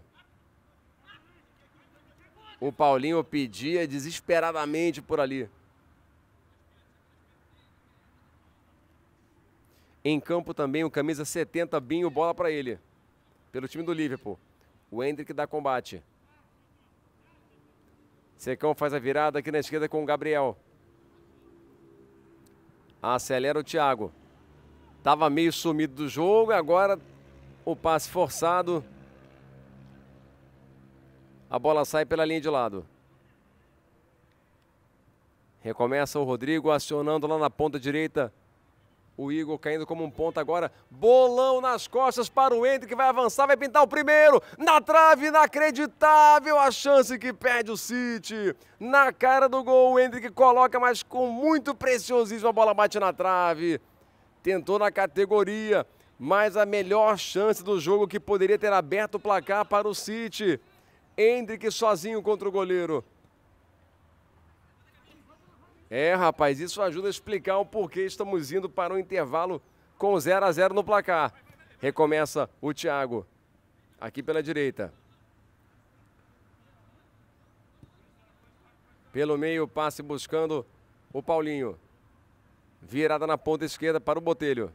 O Paulinho pedia desesperadamente por ali. Em campo também o camisa 70, Binho, bola para ele. Pelo time do Liverpool. O Hendrick dá combate. Secão faz a virada aqui na esquerda com o Gabriel. Acelera o Thiago. Tava meio sumido do jogo, agora o passe forçado. A bola sai pela linha de lado. Recomeça o Rodrigo acionando lá na ponta direita. O Igor caindo como um ponto agora. Bolão nas costas para o Hendrick, que vai avançar, vai pintar o primeiro. Na trave, inacreditável a chance que perde o City. Na cara do gol, o que coloca, mas com muito preciosismo a bola bate na trave. Tentou na categoria, mas a melhor chance do jogo que poderia ter aberto o placar para o City. Hendrick sozinho contra o goleiro. É, rapaz, isso ajuda a explicar o porquê estamos indo para um intervalo com 0 a 0 no placar. Recomeça o Thiago, aqui pela direita. Pelo meio, passe buscando o Paulinho. Virada na ponta esquerda para o Botelho.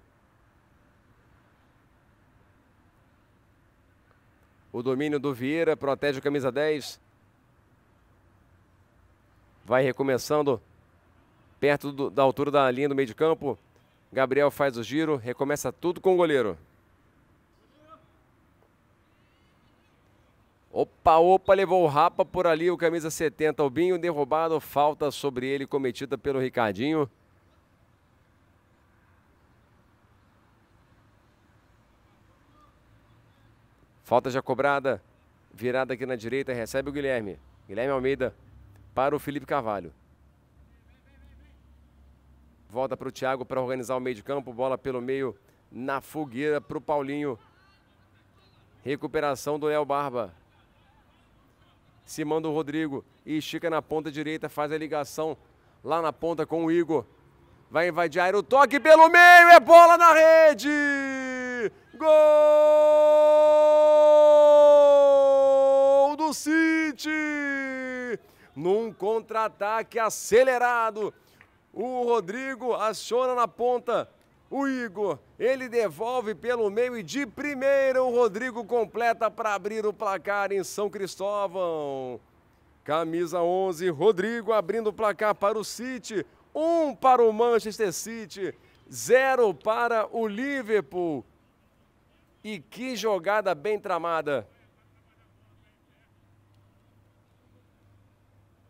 O domínio do Vieira protege o camisa 10. Vai recomeçando perto do, da altura da linha do meio de campo. Gabriel faz o giro, recomeça tudo com o goleiro. Opa, opa, levou o Rapa por ali, o camisa 70, Albinho derrubado, falta sobre ele cometida pelo Ricardinho. Falta já cobrada. Virada aqui na direita, recebe o Guilherme. Guilherme Almeida para o Felipe Carvalho. Volta para o Thiago para organizar o meio de campo. Bola pelo meio na fogueira para o Paulinho. Recuperação do Léo Barba. Se manda o Rodrigo. E estica na ponta direita. Faz a ligação lá na ponta com o Igor. Vai invadir o toque pelo meio. É bola na rede! Gol do City! Num contra-ataque acelerado, o Rodrigo aciona na ponta o Igor. Ele devolve pelo meio e de primeira o Rodrigo completa para abrir o placar em São Cristóvão. Camisa 11, Rodrigo abrindo o placar para o City, um para o Manchester City, zero para o Liverpool. E que jogada bem tramada.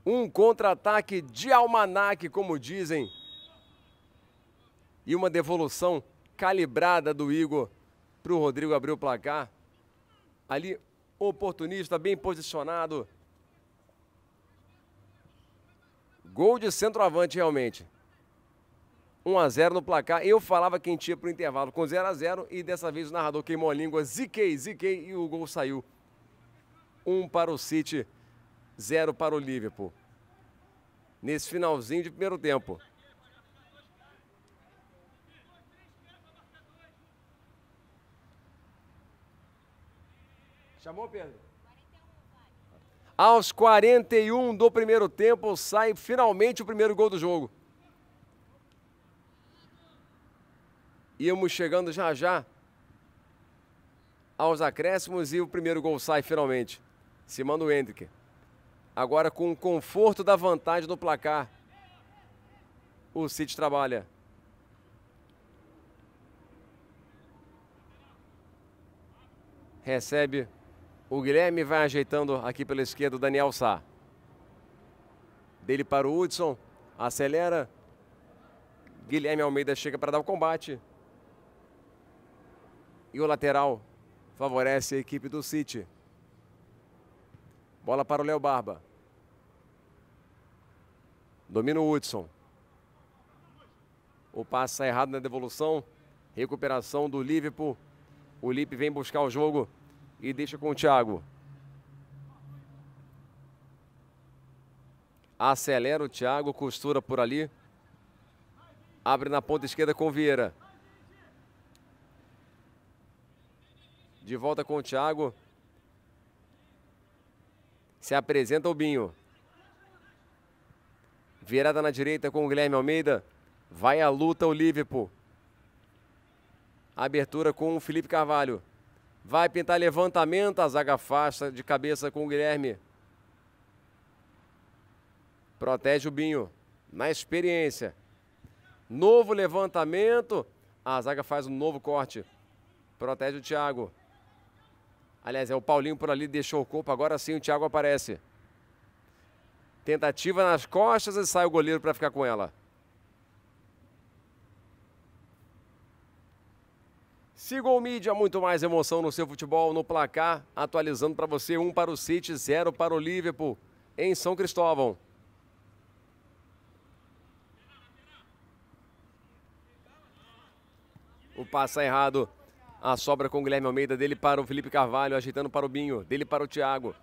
Um contra-ataque de almanac, como dizem. E uma devolução calibrada do Igor para o Rodrigo abrir o placar. Ali, oportunista, bem posicionado. Gol de centroavante, realmente. 1 a 0 no placar. Eu falava quem tinha para o intervalo com 0 a 0 e dessa vez o narrador queimou a língua, ziquei, ziquei e o gol saiu. 1 um para o City, 0 para o Liverpool. Nesse finalzinho de primeiro tempo. Chamou, Pedro? Aos 41 do primeiro tempo, sai finalmente o primeiro gol do jogo. Íamos chegando já já aos acréscimos e o primeiro gol sai finalmente. Cima do Hendrick. Agora com o conforto da vantagem no placar. O City trabalha. Recebe o Guilherme, vai ajeitando aqui pela esquerda o Daniel Sá. Dele para o Hudson, acelera. Guilherme Almeida chega para dar o combate e o lateral favorece a equipe do City. Bola para o Léo Barba. Domina o Hudson. O passe sai errado na devolução. Recuperação do Liverpool. O Lipe vem buscar o jogo e deixa com o Thiago. Acelera o Thiago, costura por ali. Abre na ponta esquerda com o Vieira. De volta com o Thiago. Se apresenta o Binho. Virada na direita com o Guilherme Almeida. Vai à luta o Liverpool. Abertura com o Felipe Carvalho. Vai pintar levantamento. A zaga afasta de cabeça com o Guilherme. Protege o Binho. Na experiência. Novo levantamento. A zaga faz um novo corte. Protege o Thiago. Aliás, é o Paulinho por ali, deixou o corpo, agora sim o Thiago aparece. Tentativa nas costas e sai o goleiro para ficar com ela. Siga o mídia, muito mais emoção no seu futebol, no placar, atualizando para você, um para o City, zero para o Liverpool, em São Cristóvão. O passo é errado a sobra com o Guilherme Almeida, dele para o Felipe Carvalho, ajeitando para o Binho, dele para o Thiago.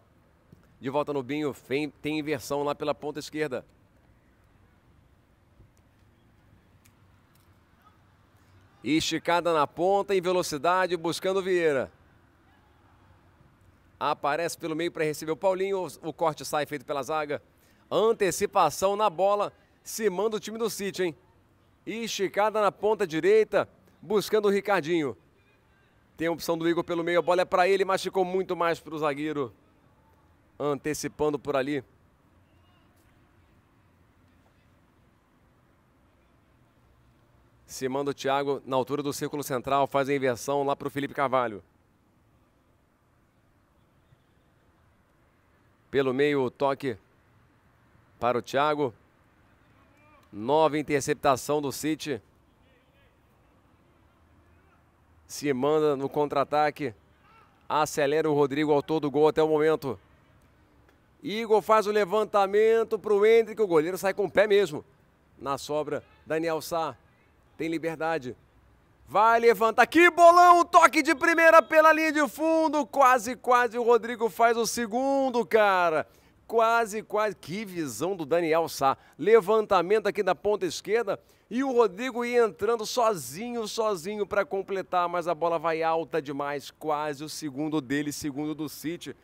De volta no Binho, tem, inversão lá pela ponta esquerda. esticada na ponta, em velocidade, buscando o Vieira. Aparece pelo meio para receber o Paulinho, o corte sai feito pela zaga. Antecipação na bola, se manda o time do City, hein? esticada na ponta direita, buscando o Ricardinho. Tem a opção do Igor pelo meio, a bola é para ele, mas ficou muito mais para o zagueiro. Antecipando por ali. Se manda o Thiago na altura do círculo central, faz a inversão lá para o Felipe Carvalho. Pelo meio, o toque para o Thiago. Nova interceptação do City se manda no contra-ataque. Acelera o Rodrigo ao todo gol até o momento. Igor faz o levantamento para o Hendrick. O goleiro sai com o pé mesmo. Na sobra, Daniel Sá tem liberdade. Vai levantar. Que bolão! Toque de primeira pela linha de fundo. Quase, quase o Rodrigo faz o segundo, cara. Quase, quase. Que visão do Daniel Sá. Levantamento aqui da ponta esquerda. E o Rodrigo ia entrando sozinho, sozinho para completar, mas a bola vai alta demais, quase o segundo dele, segundo do City.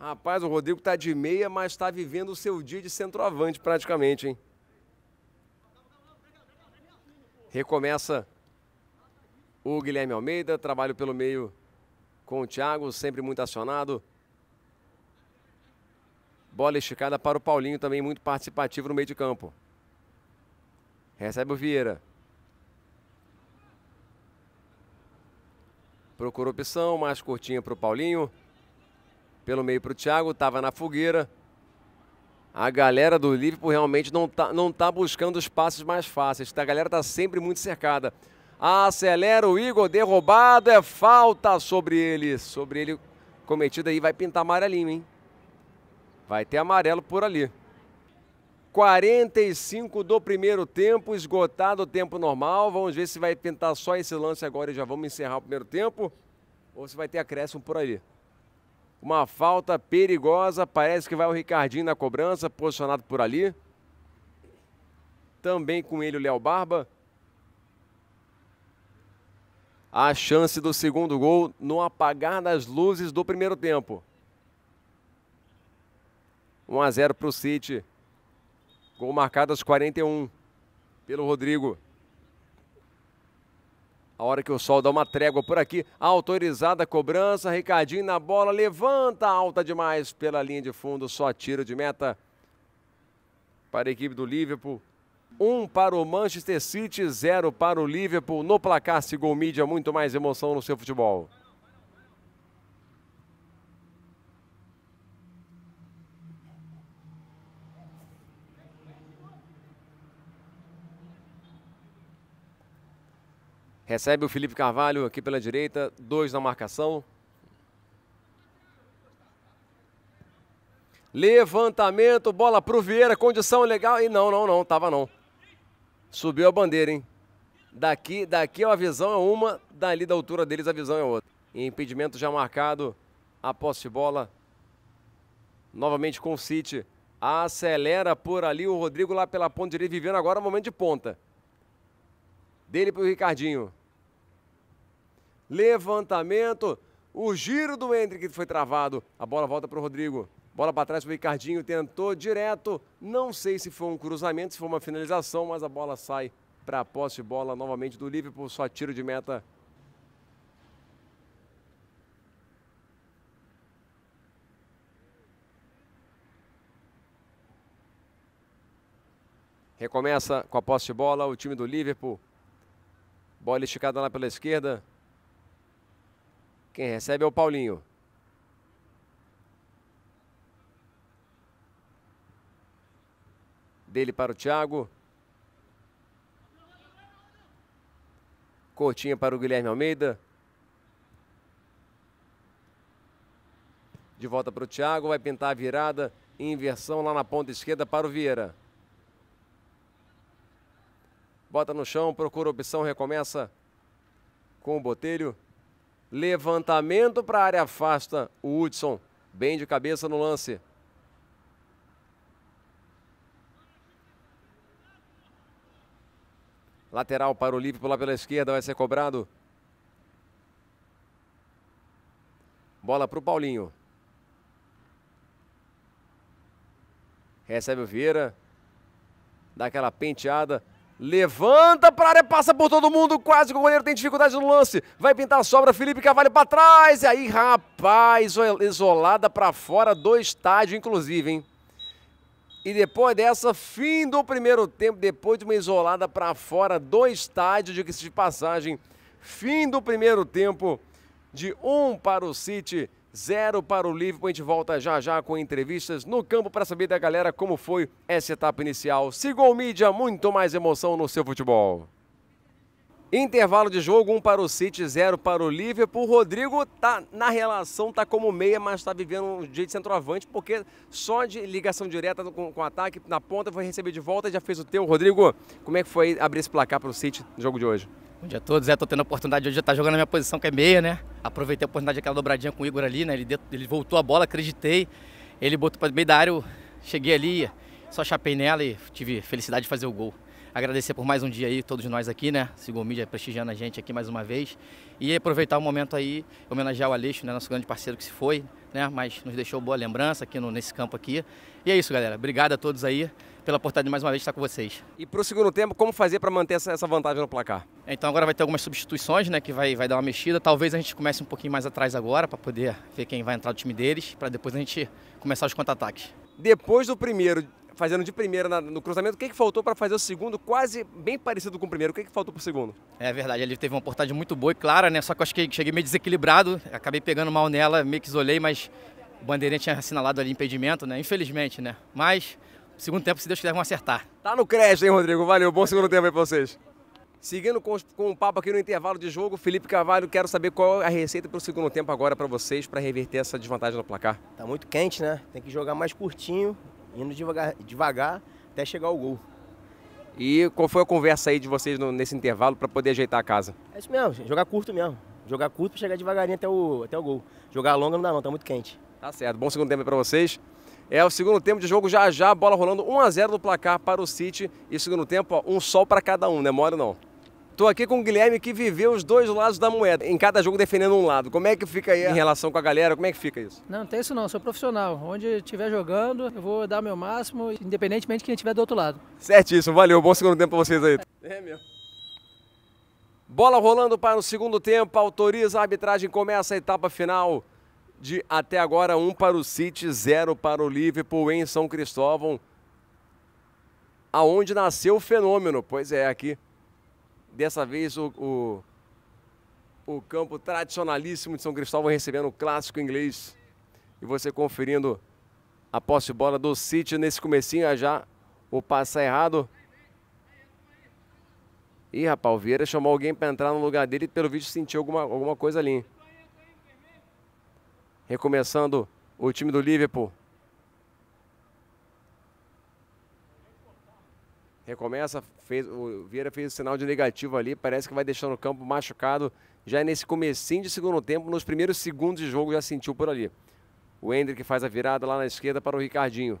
Rapaz, o Rodrigo tá de meia, mas está vivendo o seu dia de centroavante praticamente, hein? Recomeça o Guilherme Almeida, trabalho pelo meio com o Thiago, sempre muito acionado. Bola esticada para o Paulinho, também muito participativo no meio de campo. Recebe o Vieira. Procura opção, mais curtinha para o Paulinho. Pelo meio para o Thiago, estava na fogueira. A galera do Liverpool realmente não tá, não tá buscando os passes mais fáceis. A galera tá sempre muito cercada. Acelera o Igor, derrubado, é falta sobre ele. Sobre ele cometida aí, vai pintar amarelinho, hein? Vai ter amarelo por ali. 45 do primeiro tempo, esgotado o tempo normal. Vamos ver se vai pintar só esse lance agora e já vamos encerrar o primeiro tempo. Ou se vai ter acréscimo por ali. Uma falta perigosa, parece que vai o Ricardinho na cobrança, posicionado por ali. Também com ele o Léo Barba. A chance do segundo gol no apagar das luzes do primeiro tempo. 1 a 0 para o City. Gol marcado aos 41 pelo Rodrigo. A hora que o sol dá uma trégua por aqui, autorizada a cobrança, Ricardinho na bola, levanta alta demais pela linha de fundo, só tiro de meta para a equipe do Liverpool. Um para o Manchester City, zero para o Liverpool. No placar, se gol mídia, muito mais emoção no seu futebol. Recebe o Felipe Carvalho aqui pela direita, dois na marcação. Levantamento, bola pro Vieira, condição legal. E não, não, não, tava não. Subiu a bandeira, hein? Daqui, daqui é a visão é uma, dali da altura deles a visão é outra. E impedimento já marcado, a posse de bola. Novamente com o City. Acelera por ali o Rodrigo lá pela ponta direita, vivendo agora o momento de ponta. Dele pro Ricardinho levantamento, o giro do Hendrick foi travado, a bola volta para o Rodrigo. Bola para trás, para o Ricardinho tentou direto. Não sei se foi um cruzamento, se foi uma finalização, mas a bola sai para a posse de bola novamente do Liverpool, só tiro de meta. Recomeça com a posse de bola o time do Liverpool. Bola esticada lá pela esquerda. Quem recebe é o Paulinho. Dele para o Thiago. cortinha para o Guilherme Almeida. De volta para o Thiago, vai pintar a virada. Inversão lá na ponta esquerda para o Vieira. Bota no chão, procura opção, recomeça com o Botelho. Levantamento para a área afasta o Hudson. Bem de cabeça no lance. Lateral para o Liverpool lá pela esquerda, vai ser cobrado. Bola para o Paulinho. Recebe o Vieira. Dá aquela penteada. Levanta para área, passa por todo mundo, quase que o goleiro tem dificuldade no lance. Vai pintar a sobra, Felipe Cavalho para trás. E aí, rapaz, isolada para fora do estádio, inclusive, hein? E depois dessa, fim do primeiro tempo, depois de uma isolada para fora do estádio, se de passagem, fim do primeiro tempo, de um para o City, 0 para o Liverpool. A gente volta já já com entrevistas no campo para saber da galera como foi essa etapa inicial. Sigam o mídia, muito mais emoção no seu futebol. Intervalo de jogo, 1 um para o City, 0 para o Liverpool. Rodrigo tá na relação, tá como meia, mas está vivendo um dia de centroavante, porque só de ligação direta com, com ataque na ponta, foi receber de volta, já fez o teu. Rodrigo, como é que foi abrir esse placar para o City no jogo de hoje? Bom dia a todos. É, tô tendo a oportunidade hoje de estar tá jogando na minha posição, que é meia, né? Aproveitei a oportunidade daquela dobradinha com o Igor ali, né? Ele, deu, ele voltou a bola, acreditei. Ele botou para meio da área, eu cheguei ali, só chapei nela e tive felicidade de fazer o gol. Agradecer por mais um dia aí, todos nós aqui, né? Sigol Mídia prestigiando a gente aqui mais uma vez. E aproveitar o momento aí, homenagear o Aleixo, né? Nosso grande parceiro que se foi, né? Mas nos deixou boa lembrança aqui no, nesse campo aqui. E é isso, galera. Obrigado a todos aí pela oportunidade de mais uma vez estar com vocês. E para o segundo tempo, como fazer para manter essa, essa, vantagem no placar? Então agora vai ter algumas substituições, né, que vai, vai dar uma mexida. Talvez a gente comece um pouquinho mais atrás agora para poder ver quem vai entrar no time deles, para depois a gente começar os contra-ataques. Depois do primeiro fazendo de primeira no cruzamento, o que, que faltou para fazer o segundo quase bem parecido com o primeiro? O que, que faltou para o segundo? É verdade, ele teve uma portagem muito boa e clara, né? Só que eu acho que cheguei meio desequilibrado, acabei pegando mal nela, meio que isolei, mas o Bandeirante tinha assinalado ali impedimento, né? Infelizmente, né? Mas segundo tempo, se Deus quiser, vão acertar. Tá no crédito, hein, Rodrigo? Valeu, bom segundo tempo aí pra vocês. Seguindo com, com o papo aqui no intervalo de jogo, Felipe Carvalho, quero saber qual é a receita para o segundo tempo agora para vocês, para reverter essa desvantagem no placar. Tá muito quente, né? Tem que jogar mais curtinho, indo devagar, devagar até chegar ao gol. E qual foi a conversa aí de vocês no, nesse intervalo para poder ajeitar a casa? É isso mesmo, jogar curto mesmo. Jogar curto para chegar devagarinho até o, até o gol. Jogar longa não dá não, tá muito quente. Tá certo, bom segundo tempo para vocês. É o segundo tempo de jogo já já, bola rolando 1 a 0 no placar para o City. E segundo tempo, ó, um sol para cada um, né? Moro não. Estou aqui com o Guilherme que viveu os dois lados da moeda, em cada jogo defendendo um lado. Como é que fica aí em relação com a galera? Como é que fica isso? Não, não tem isso não, sou profissional. Onde estiver jogando, eu vou dar o meu máximo, independentemente de quem estiver do outro lado. Certíssimo, valeu. Bom segundo tempo para vocês aí. É, é meu. Bola rolando para o segundo tempo, autoriza a arbitragem, começa a etapa final de até agora um para o City, zero para o Liverpool em São Cristóvão. Aonde nasceu o fenômeno? Pois é, aqui. Dessa vez o, o, o campo tradicionalíssimo de São Cristóvão recebendo o clássico inglês. E você conferindo a posse de bola do City nesse comecinho já. O passa errado. Ih, rapaz, o Vieira chamou alguém para entrar no lugar dele e pelo vídeo sentiu alguma, alguma coisa ali recomeçando o time do Liverpool. Recomeça, fez, o Vieira fez o sinal de negativo ali, parece que vai deixando o campo machucado. Já nesse comecinho de segundo tempo, nos primeiros segundos de jogo, já sentiu por ali. O Hendrick faz a virada lá na esquerda para o Ricardinho.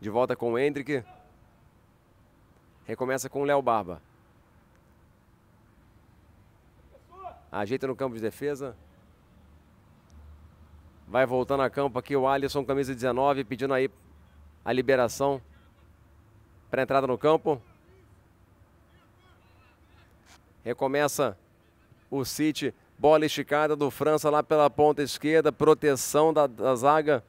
De volta com o Hendrick. Recomeça com o Léo Barba. Ajeita no campo de defesa. Vai voltando a campo aqui o Alisson, camisa 19, pedindo aí a liberação para entrada no campo. Recomeça o City. Bola esticada do França lá pela ponta esquerda. Proteção da, da zaga.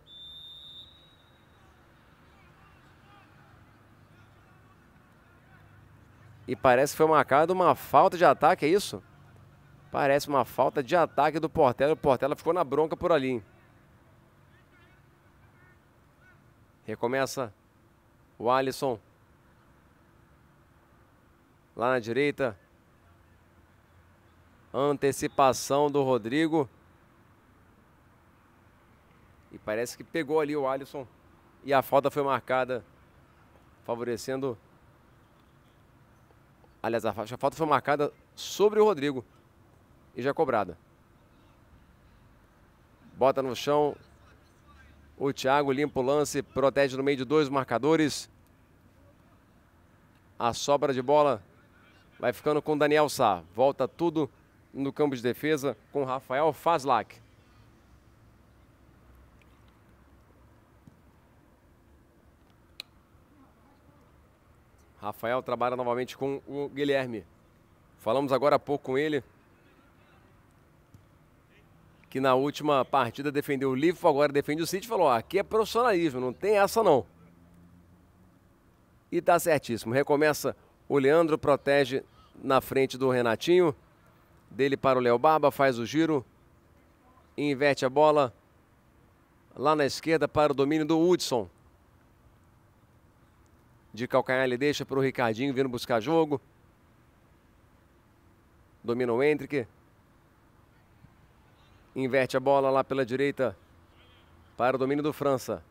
E parece que foi marcada uma falta de ataque, é isso? Parece uma falta de ataque do Portela. O Portela ficou na bronca por ali. Recomeça o Alisson. Lá na direita. Antecipação do Rodrigo. E parece que pegou ali o Alisson. E a falta foi marcada, favorecendo. Aliás, a falta foi marcada sobre o Rodrigo. E já cobrada. Bota no chão, o Thiago limpa o lance, protege no meio de dois marcadores. A sobra de bola vai ficando com Daniel Sá. Volta tudo no campo de defesa com Rafael Fazlak. Rafael trabalha novamente com o Guilherme. Falamos agora há pouco com ele que na última partida defendeu o Liverpool, agora defende o City, falou: ó, aqui é profissionalismo, não tem essa não. E tá certíssimo. Recomeça o Leandro, protege na frente do Renatinho. Dele para o Léo Barba, faz o giro, inverte a bola. Lá na esquerda para o domínio do Hudson. De calcanhar ele deixa para o Ricardinho vindo buscar jogo. Domina o Hendrick. Inverte a bola lá pela direita para o domínio do França.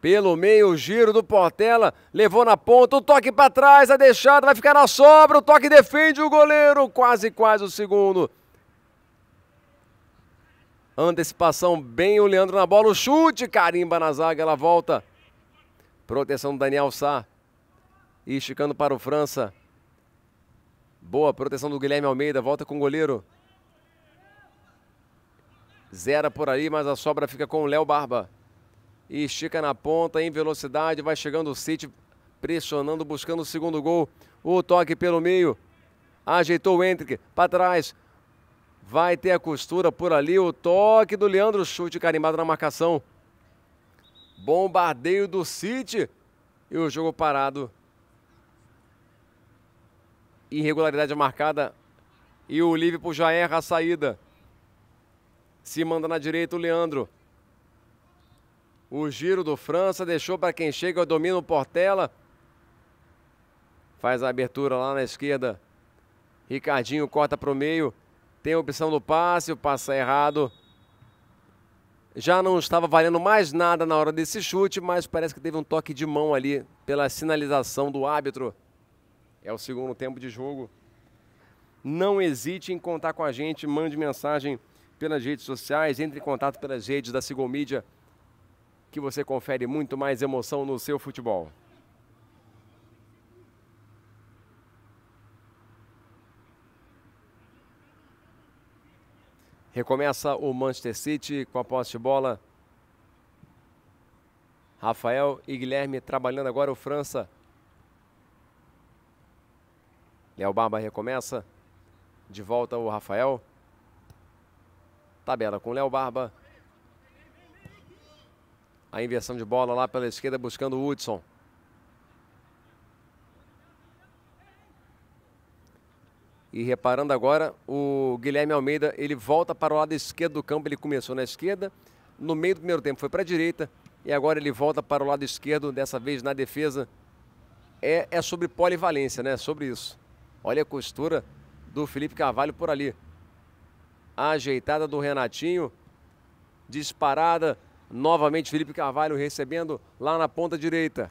Pelo meio, o giro do Portela, levou na ponta, o toque para trás, a deixada, vai ficar na sobra, o toque defende o goleiro, quase, quase o segundo. Antecipação bem o Leandro na bola, o chute, carimba na zaga, ela volta. Proteção do Daniel Sá, esticando para o França. Boa proteção do Guilherme Almeida, volta com o goleiro. Zera por ali, mas a sobra fica com o Léo Barba. E estica na ponta, em velocidade, vai chegando o City, pressionando, buscando o segundo gol. O toque pelo meio. Ajeitou o Hendrick para trás. Vai ter a costura por ali. O toque do Leandro, chute carimbado na marcação. Bombardeio do City. E o jogo parado. Irregularidade marcada. E o Liverpool já erra a saída. Se manda na direita o Leandro. O giro do França deixou para quem chega, domina o Portela. Faz a abertura lá na esquerda. Ricardinho corta para o meio. Tem a opção do passe, o passe é errado. Já não estava valendo mais nada na hora desse chute, mas parece que teve um toque de mão ali pela sinalização do árbitro. É o segundo tempo de jogo. Não hesite em contar com a gente, mande mensagem pelas redes sociais, entre em contato pelas redes da Sigomídia que você confere muito mais emoção no seu futebol. Recomeça o Manchester City com a posse de bola. Rafael e Guilherme trabalhando agora o França. Léo Barba recomeça. De volta o Rafael. Tabela com Léo Barba. A inversão de bola lá pela esquerda buscando o Hudson. E reparando agora, o Guilherme Almeida, ele volta para o lado esquerdo do campo. Ele começou na esquerda, no meio do primeiro tempo foi para a direita. E agora ele volta para o lado esquerdo, dessa vez na defesa. É, é sobre polivalência, né? Sobre isso. Olha a costura do Felipe Carvalho por ali ajeitada do Renatinho. Disparada. Novamente Felipe Carvalho recebendo lá na ponta direita.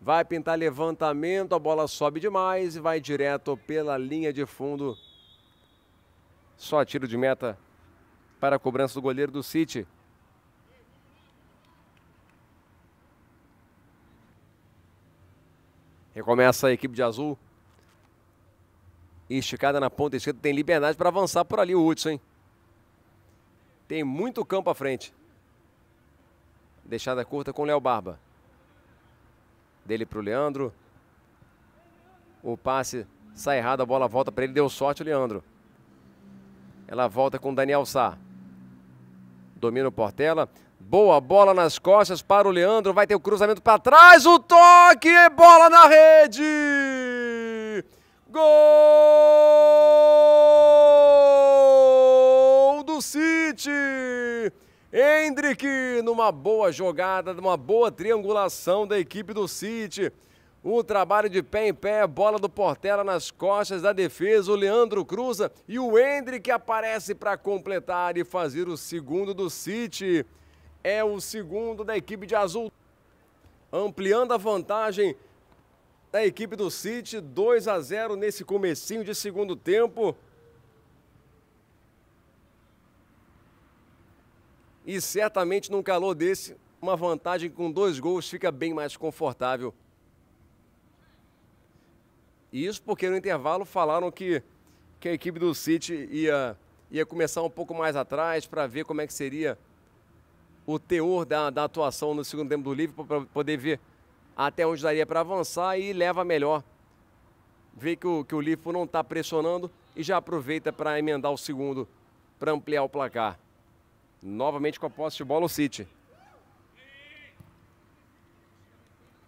Vai pintar levantamento, a bola sobe demais e vai direto pela linha de fundo. Só tiro de meta para a cobrança do goleiro do City. Recomeça a equipe de azul esticada na ponta esquerda, tem liberdade para avançar por ali o Hudson, hein? Tem muito campo à frente. Deixada curta com o Léo Barba. Dele para o Leandro. O passe sai errado, a bola volta para ele, deu sorte o Leandro. Ela volta com o Daniel Sá. Domina o Portela. Boa bola nas costas para o Leandro. Vai ter o cruzamento para trás. O toque! Bola na rede! Gol do City! Hendrick, numa boa jogada, numa boa triangulação da equipe do City. O trabalho de pé em pé, bola do Portela nas costas da defesa, o Leandro cruza e o Hendrick aparece para completar e fazer o segundo do City. É o segundo da equipe de azul, ampliando a vantagem da equipe do City, 2 a 0 nesse comecinho de segundo tempo. E certamente num calor desse, uma vantagem com dois gols fica bem mais confortável. E isso porque no intervalo falaram que, que a equipe do City ia, ia começar um pouco mais atrás para ver como é que seria o teor da, da atuação no segundo tempo do Liverpool, para poder ver até onde daria para avançar e leva melhor. Vê que o, que o Liverpool não está pressionando e já aproveita para emendar o segundo para ampliar o placar. Novamente com a posse de bola o City.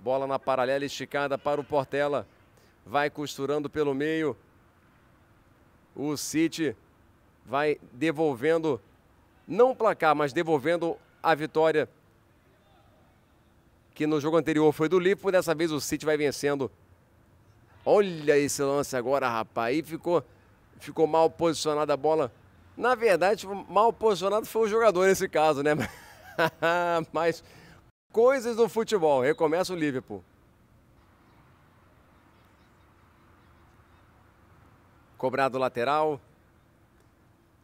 Bola na paralela esticada para o Portela. Vai costurando pelo meio. O City vai devolvendo, não o placar, mas devolvendo a vitória que no jogo anterior foi do Liverpool, dessa vez o City vai vencendo. Olha esse lance agora, rapaz. Aí ficou, ficou mal posicionada a bola. Na verdade, tipo, mal posicionado foi o jogador nesse caso, né? [laughs] Mas coisas do futebol. Recomeça o Liverpool. Cobrado lateral.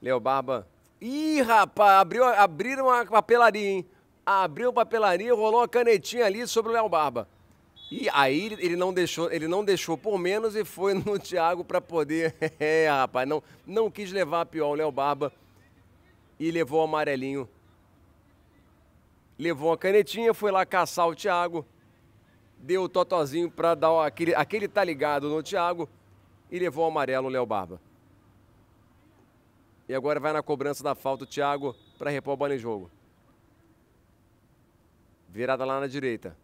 Leo Barba. Ih, rapaz, abriu, abriram a papelaria, hein? abriu a papelaria, rolou a canetinha ali sobre o Léo Barba. E aí ele não deixou, ele não deixou por menos e foi [laughs] no Thiago para poder, [laughs] é, rapaz, não, não quis levar a pior o Léo Barba e levou o amarelinho. Levou a canetinha, foi lá caçar o Thiago, deu o totozinho para dar aquele, aquele tá ligado no Thiago e levou o amarelo o Léo Barba. E agora vai na cobrança da falta o Thiago para repor a bola em jogo. Virada lá na direita.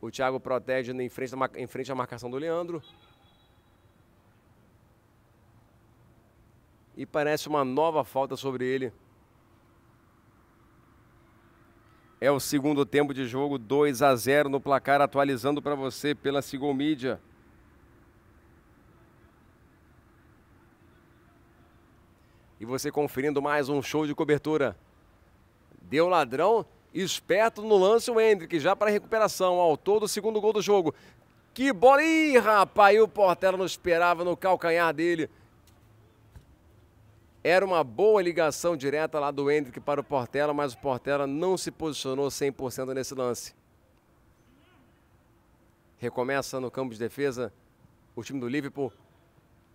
O Thiago protege em frente, em frente à marcação do Leandro. E parece uma nova falta sobre ele. É o segundo tempo de jogo, 2 a 0 no placar, atualizando para você pela Sigol Media. E você conferindo mais um show de cobertura Deu ladrão, esperto no lance o Hendrick, já para recuperação, ao todo o segundo gol do jogo. Que bola! Ih, rapaz, o Portela não esperava no calcanhar dele. Era uma boa ligação direta lá do Hendrick para o Portela, mas o Portela não se posicionou 100% nesse lance. Recomeça no campo de defesa o time do Liverpool.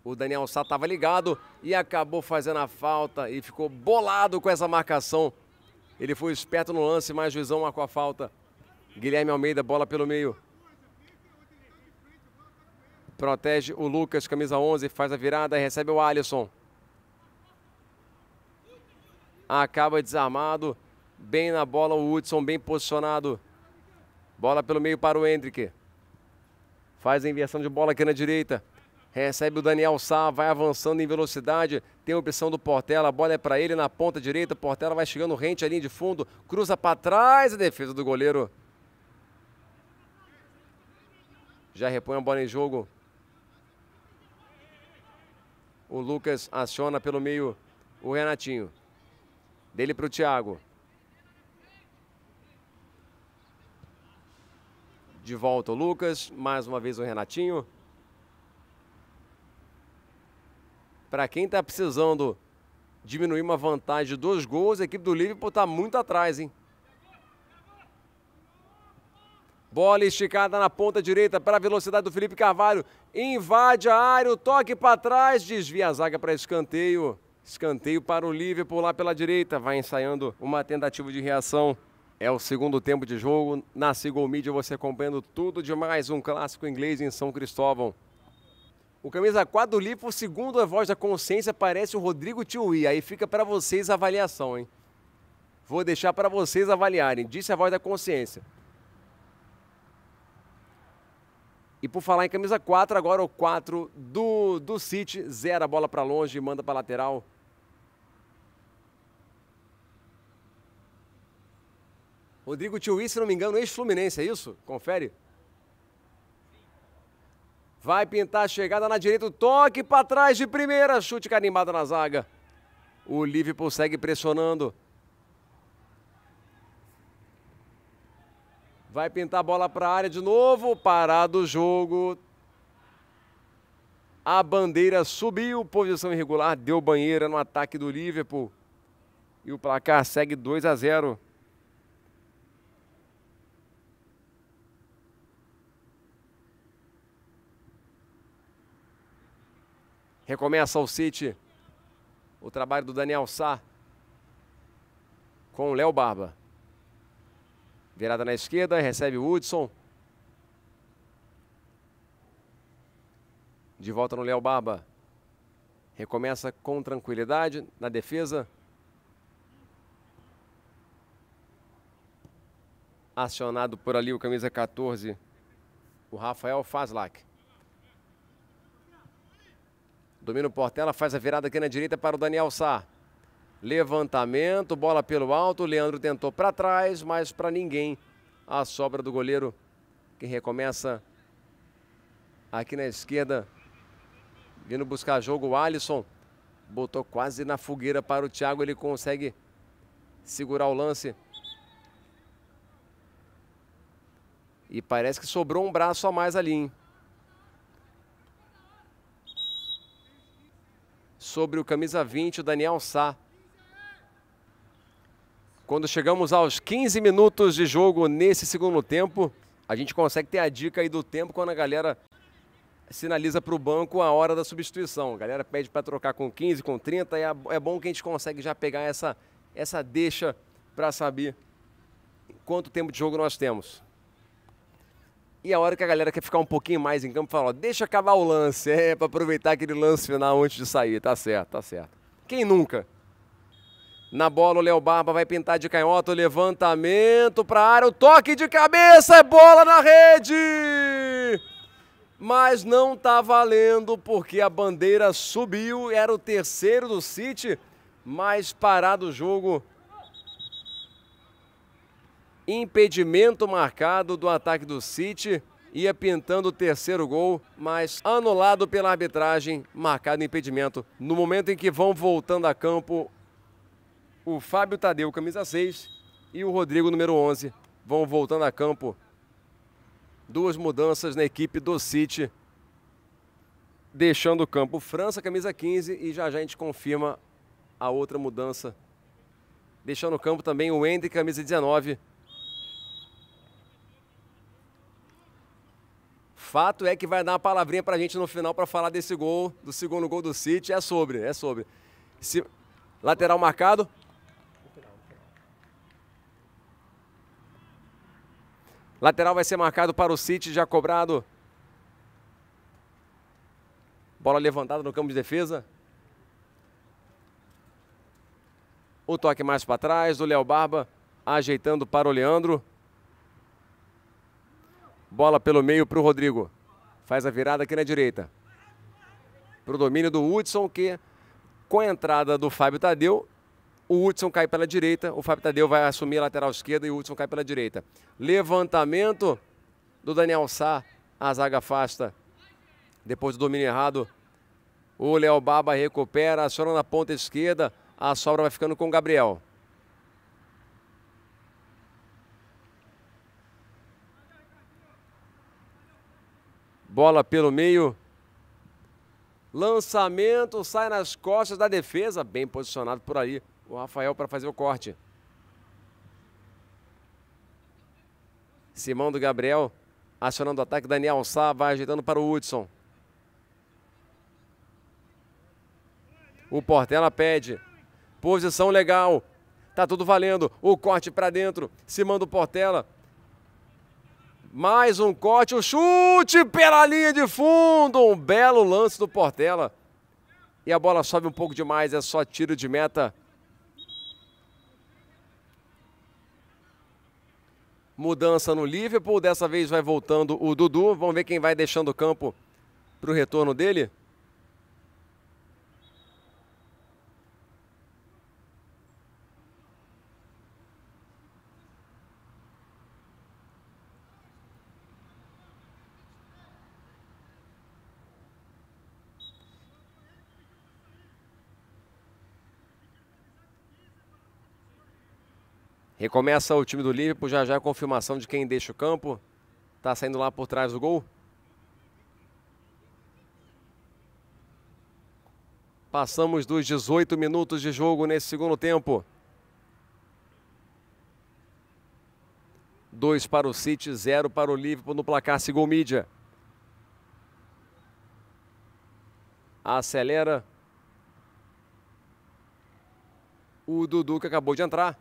O Daniel Sá estava ligado e acabou fazendo a falta e ficou bolado com essa marcação ele foi esperto no lance, mas juizão marcou a falta. Guilherme Almeida, bola pelo meio. Protege o Lucas, camisa 11, faz a virada, recebe o Alisson. Acaba desarmado, bem na bola o Hudson, bem posicionado. Bola pelo meio para o Hendrick. Faz a inversão de bola aqui na direita. Recebe o Daniel Sá, vai avançando em velocidade, tem a opção do Portela, a bola é para ele na ponta direita, Portela vai chegando rente à linha de fundo, cruza para trás, a defesa do goleiro. Já repõe a bola em jogo. O Lucas aciona pelo meio o Renatinho. Dele para o Thiago. De volta o Lucas, mais uma vez o Renatinho. Para quem está precisando diminuir uma vantagem de dois gols, a equipe do Liverpool está muito atrás, hein? Bola esticada na ponta direita para a velocidade do Felipe Carvalho. Invade a área, o toque para trás, desvia a zaga para escanteio. Escanteio para o Liverpool lá pela direita. Vai ensaiando uma tentativa de reação. É o segundo tempo de jogo. Na Sigol Media você acompanhando tudo de mais um clássico inglês em São Cristóvão. O camisa 4 do Lipo, segundo a voz da consciência, parece o Rodrigo Tiuí. Aí fica para vocês a avaliação, hein? Vou deixar para vocês avaliarem, disse a voz da consciência. E por falar em camisa 4, agora o 4 do, do City, zera a bola para longe, manda para lateral. Rodrigo Tiuí, se não me engano, ex-Fluminense, é isso? Confere. Vai pintar a chegada na direita, toque para trás de primeira, chute carimbado é na zaga. O Liverpool segue pressionando. Vai pintar a bola para a área de novo, parado o jogo. A bandeira subiu, posição irregular, deu banheira no ataque do Liverpool. E o placar segue 2 a 0. Recomeça o City o trabalho do Daniel Sá com o Léo Barba. Virada na esquerda, recebe o Hudson. De volta no Léo Barba. Recomeça com tranquilidade na defesa. Acionado por ali o camisa 14, o Rafael Fazlak. Domina o Portela, faz a virada aqui na direita para o Daniel Sá. Levantamento, bola pelo alto. O Leandro tentou para trás, mas para ninguém. A sobra do goleiro que recomeça aqui na esquerda. Vindo buscar jogo o Alisson. Botou quase na fogueira para o Thiago. Ele consegue segurar o lance. E parece que sobrou um braço a mais ali, hein? sobre o camisa 20, o Daniel Sá. Quando chegamos aos 15 minutos de jogo nesse segundo tempo, a gente consegue ter a dica aí do tempo quando a galera sinaliza para o banco a hora da substituição. A galera pede para trocar com 15, com 30, e é, é bom que a gente consegue já pegar essa, essa deixa para saber quanto tempo de jogo nós temos. E a hora que a galera quer ficar um pouquinho mais em campo, fala, ó, deixa acabar o lance, é, pra aproveitar aquele lance final antes de sair. Tá certo, tá certo. Quem nunca? Na bola, o Léo Barba vai pintar de canhoto, levantamento pra área, o toque de cabeça, é bola na rede! Mas não tá valendo, porque a bandeira subiu, era o terceiro do City, mas parado o jogo impedimento marcado do ataque do City. Ia pintando o terceiro gol, mas anulado pela arbitragem, marcado impedimento. No momento em que vão voltando a campo, o Fábio Tadeu, camisa 6, e o Rodrigo, número 11, vão voltando a campo. Duas mudanças na equipe do City, deixando o campo França, camisa 15, e já já a gente confirma a outra mudança. Deixando o campo também o Ender, camisa 19, fato é que vai dar uma palavrinha para a gente no final para falar desse gol, do segundo gol do City. É sobre, é sobre. Se... Lateral marcado. Lateral vai ser marcado para o City, já cobrado. Bola levantada no campo de defesa. O toque mais para trás do Léo Barba, ajeitando para o Leandro. Bola pelo meio para o Rodrigo. Faz a virada aqui na direita. Para o domínio do Hudson, que com a entrada do Fábio Tadeu, o Hudson cai pela direita. O Fábio Tadeu vai assumir a lateral esquerda e o Hudson cai pela direita. Levantamento do Daniel Sá. A zaga afasta. Depois do domínio errado, o Léo Baba recupera, aciona na ponta esquerda. A sobra vai ficando com o Gabriel. Bola pelo meio. Lançamento, sai nas costas da defesa. Bem posicionado por ali o Rafael para fazer o corte. Simão do Gabriel acionando o ataque. Daniel Sá vai ajeitando para o Hudson. O Portela pede. Posição legal. Tá tudo valendo. O corte para dentro. Simão do Portela. Mais um corte, o um chute pela linha de fundo. Um belo lance do Portela. E a bola sobe um pouco demais, é só tiro de meta. Mudança no Liverpool, dessa vez vai voltando o Dudu. Vamos ver quem vai deixando o campo para o retorno dele. Recomeça o time do Liverpool, já já é confirmação de quem deixa o campo. Tá saindo lá por trás do gol. Passamos dos 18 minutos de jogo nesse segundo tempo. Dois para o City, zero para o Liverpool no placar segundo Mídia. Acelera. O Dudu que acabou de entrar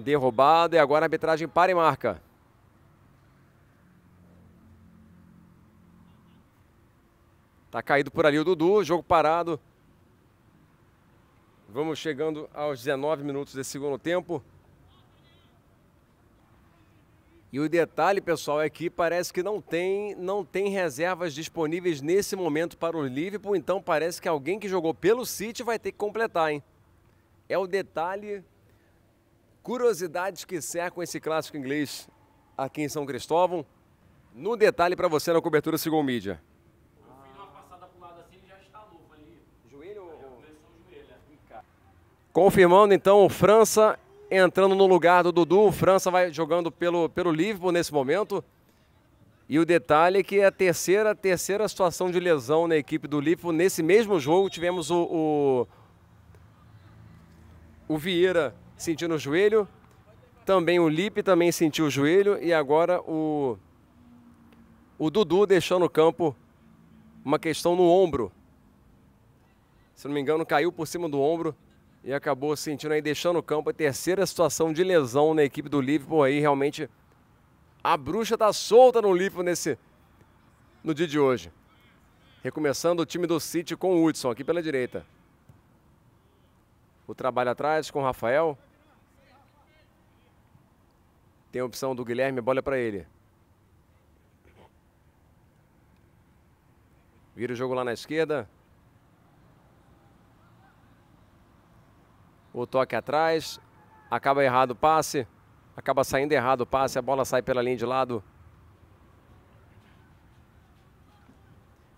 derrubado e agora a arbitragem para e marca. Tá caído por ali o Dudu, jogo parado. Vamos chegando aos 19 minutos desse segundo tempo. E o detalhe, pessoal, é que parece que não tem, não tem reservas disponíveis nesse momento para o Liverpool, então parece que alguém que jogou pelo City vai ter que completar, hein? É o detalhe curiosidades que cercam esse clássico inglês aqui em São Cristóvão. No detalhe para você na cobertura Sigol Media. Confirmando então França entrando no lugar do Dudu. França vai jogando pelo, pelo Liverpool nesse momento. E o detalhe é que é a terceira, terceira situação de lesão na equipe do Liverpool. Nesse mesmo jogo tivemos o, o, o Vieira sentindo o joelho. Também o Lipe também sentiu o joelho. E agora o, o Dudu deixou no campo uma questão no ombro. Se não me engano, caiu por cima do ombro e acabou sentindo aí, deixando o campo. A é terceira situação de lesão na equipe do Liverpool aí, realmente. A bruxa tá solta no Liverpool nesse, no dia de hoje. Recomeçando o time do City com o Hudson aqui pela direita. O trabalho atrás com o Rafael. Tem a opção do Guilherme, bola é para ele. Vira o jogo lá na esquerda. O toque atrás. Acaba errado o passe. Acaba saindo errado o passe. A bola sai pela linha de lado.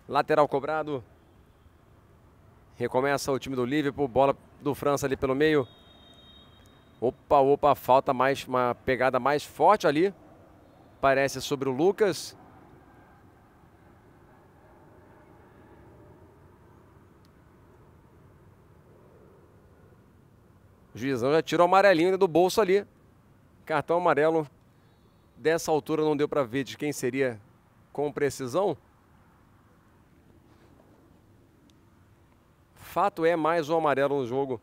Lateral cobrado. Recomeça o time do Liverpool. Bola do França ali pelo meio. Opa, opa, falta mais uma pegada mais forte ali. Parece sobre o Lucas. O juizão já tirou o amarelinho né, do bolso ali. Cartão amarelo. Dessa altura não deu para ver de quem seria com precisão. Fato é mais um amarelo no jogo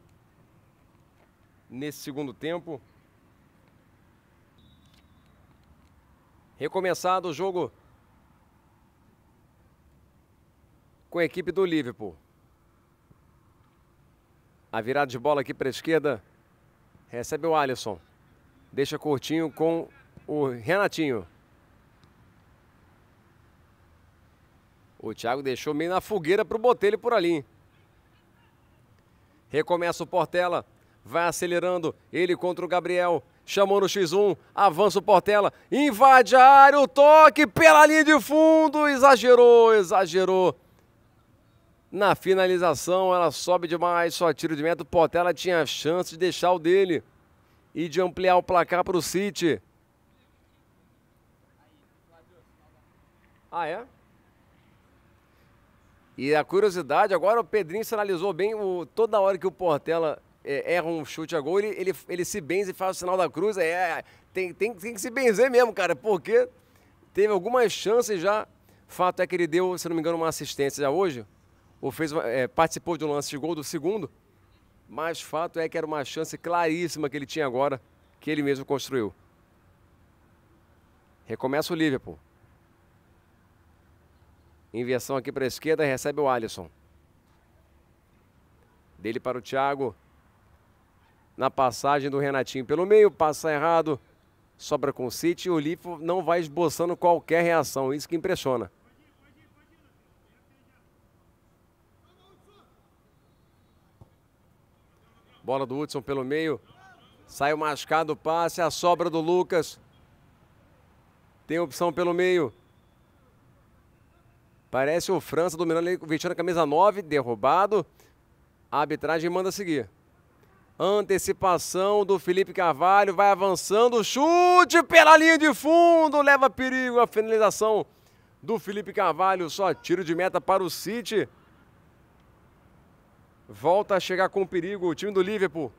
nesse segundo tempo. Recomeçado o jogo com a equipe do Liverpool. A virada de bola aqui para a esquerda. Recebe o Alisson. Deixa curtinho com o Renatinho. O Thiago deixou meio na fogueira para o Botelho por ali. Recomeça o Portela. Vai acelerando ele contra o Gabriel. Chamou no X1, avança o Portela, invade a área, o toque pela linha de fundo, exagerou, exagerou. Na finalização, ela sobe demais, só tiro de meta. O Portela tinha chance de deixar o dele e de ampliar o placar para o City. Ah, é? E a curiosidade, agora o Pedrinho sinalizou bem o, toda hora que o Portela é, erra um chute a gol, ele, ele, ele se benze e faz o sinal da cruz. É, é, tem, tem, tem que se benzer mesmo, cara, porque teve algumas chances já. Fato é que ele deu, se não me engano, uma assistência já hoje, ou fez, é, participou de um lance de gol do segundo, mas fato é que era uma chance claríssima que ele tinha agora, que ele mesmo construiu. Recomeça o Liverpool. Inversão aqui para a esquerda, recebe o Alisson. Dele para o Thiago na passagem do Renatinho pelo meio, passa errado, sobra com o City e o Lifo não vai esboçando qualquer reação, isso que impressiona. Bola do Hudson pelo meio, sai o mascado, passe, a sobra do Lucas. Tem opção pelo meio. Parece o França dominando, vestindo a camisa 9, derrubado. A arbitragem manda seguir. Antecipação do Felipe Carvalho, vai avançando, chute pela linha de fundo, leva perigo a finalização do Felipe Carvalho, só tiro de meta para o City. Volta a chegar com perigo o time do Liverpool.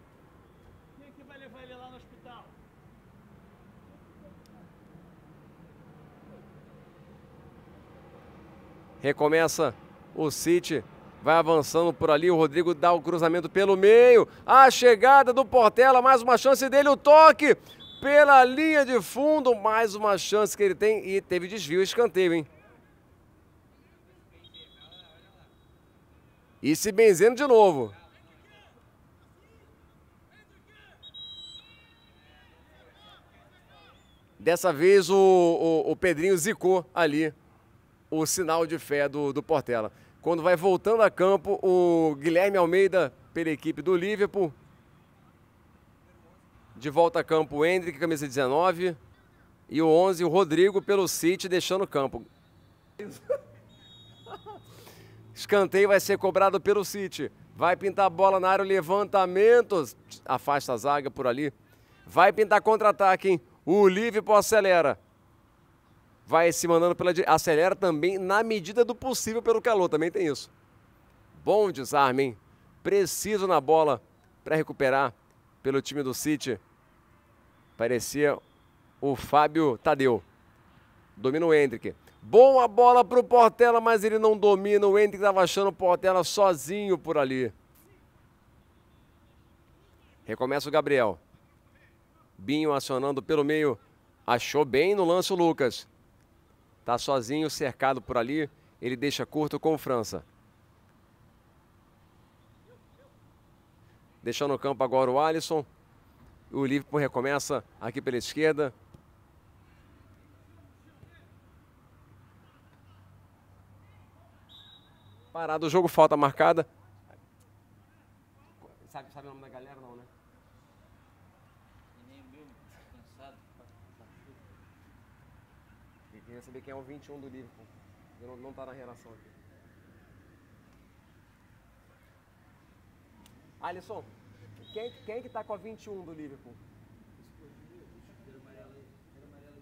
Recomeça o City Vai avançando por ali, o Rodrigo dá o cruzamento pelo meio. A chegada do Portela, mais uma chance dele, o toque pela linha de fundo, mais uma chance que ele tem e teve desvio, escanteio, hein? E se benzendo de novo. Dessa vez o, o, o Pedrinho zicou ali o sinal de fé do, do Portela. Quando vai voltando a campo, o Guilherme Almeida pela equipe do Liverpool. De volta a campo, o Hendrick, camisa 19. E o 11, o Rodrigo, pelo City, deixando o campo. [laughs] Escanteio vai ser cobrado pelo City. Vai pintar a bola na área, o levantamento. Afasta a zaga por ali. Vai pintar contra-ataque, hein? O Liverpool acelera vai se mandando pela direita. Acelera também na medida do possível pelo calor, também tem isso. Bom desarme, hein? Preciso na bola para recuperar pelo time do City. Parecia o Fábio Tadeu. Domina o Hendrick. Boa bola para o Portela, mas ele não domina. O Hendrick estava achando o Portela sozinho por ali. Recomeça o Gabriel. Binho acionando pelo meio. Achou bem no lance o Lucas. Tá sozinho, cercado por ali. Ele deixa curto com o França. Deixando no campo agora o Alisson. O Liverpool recomeça aqui pela esquerda. Parado o jogo, falta marcada. Sabe, sabe o nome da saber quem é o 21 do Liverpool. Não, não tá na relação aqui. Alisson, quem, quem que tá com a 21 do Liverpool?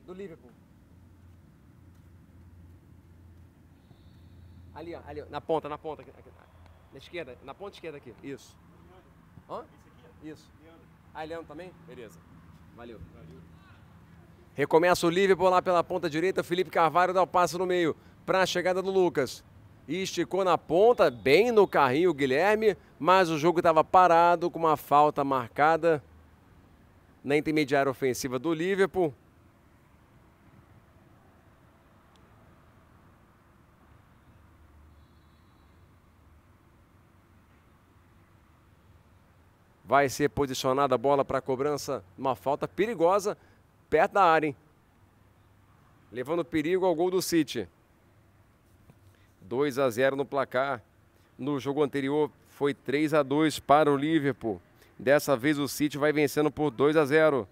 Do Liverpool. Ali, ó, ali, ó, na ponta, na ponta. Aqui, aqui, na esquerda, na ponta esquerda aqui. Isso. Hã? Isso. Leandro. Ah, Leandro também? Beleza. Valeu. Valeu. Recomeça o Liverpool lá pela ponta direita. Felipe Carvalho dá o passo no meio para a chegada do Lucas. E esticou na ponta, bem no carrinho o Guilherme, mas o jogo estava parado com uma falta marcada na intermediária ofensiva do Liverpool. Vai ser posicionada a bola para a cobrança, uma falta perigosa perto da área, hein? Levando perigo ao gol do City. 2 a 0 no placar. No jogo anterior foi 3 a 2 para o Liverpool. Dessa vez o City vai vencendo por 2 a 0.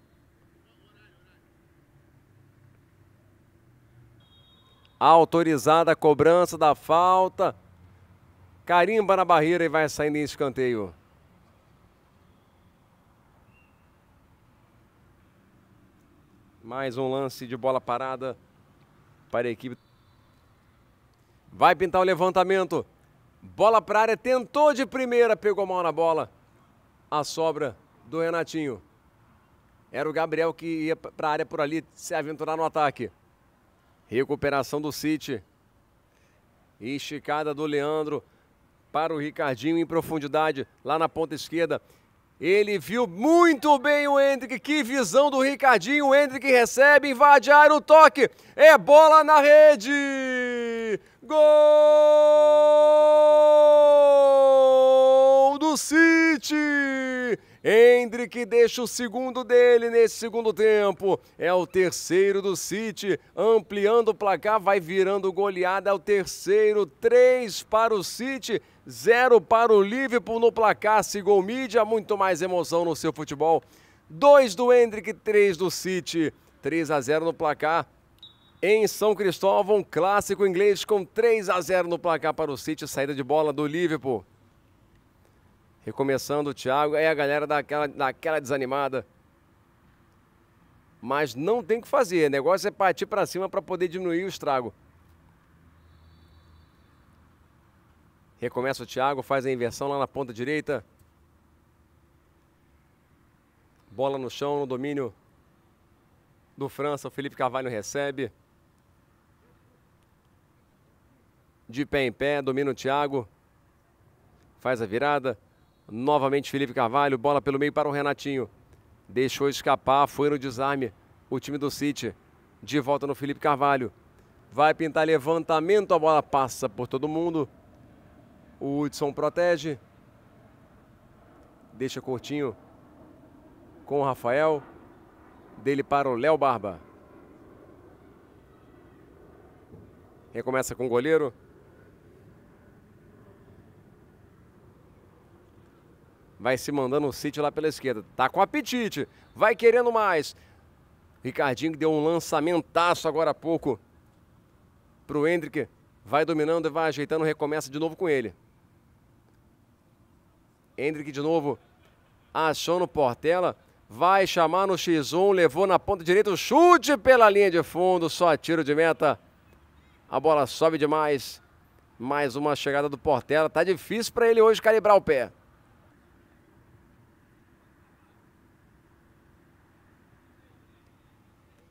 Autorizada a cobrança da falta. Carimba na barreira e vai saindo em escanteio. Mais um lance de bola parada para a equipe. Vai pintar o levantamento. Bola para a área, tentou de primeira, pegou mal na bola. A sobra do Renatinho. Era o Gabriel que ia para a área por ali se aventurar no ataque. Recuperação do City. Esticada do Leandro para o Ricardinho em profundidade lá na ponta esquerda. Ele viu muito bem o Hendrick. Que visão do Ricardinho. O Hendrick recebe, invade a área, o toque. É bola na rede. Gol do City. Hendrick deixa o segundo dele nesse segundo tempo. É o terceiro do City, ampliando o placar, vai virando goleada. É o terceiro, três para o City. 0 para o Liverpool no placar, Sigol Mídia, muito mais emoção no seu futebol. 2 do Hendrick, 3 do City, 3 a 0 no placar. Em São Cristóvão, clássico inglês com 3 a 0 no placar para o City, saída de bola do Liverpool. Recomeçando o Thiago, aí é, a galera daquela, daquela desanimada. Mas não tem o que fazer, o negócio é partir para cima para poder diminuir o estrago. Recomeça o Thiago, faz a inversão lá na ponta direita. Bola no chão, no domínio do França. O Felipe Carvalho recebe. De pé em pé, domina o Thiago. Faz a virada. Novamente Felipe Carvalho, bola pelo meio para o Renatinho. Deixou escapar, foi no desarme. O time do City. De volta no Felipe Carvalho. Vai pintar levantamento, a bola passa por todo mundo. O Hudson protege. Deixa curtinho com o Rafael. Dele para o Léo Barba. Recomeça com o goleiro. Vai se mandando o City lá pela esquerda. Tá com apetite. Vai querendo mais. Ricardinho deu um lançamentaço agora há pouco para o Hendrick. Vai dominando e vai ajeitando, recomeça de novo com ele. Hendrick de novo achou no Portela. Vai chamar no X1, levou na ponta direita, o chute pela linha de fundo, só tiro de meta. A bola sobe demais. Mais uma chegada do Portela. Tá difícil para ele hoje calibrar o pé.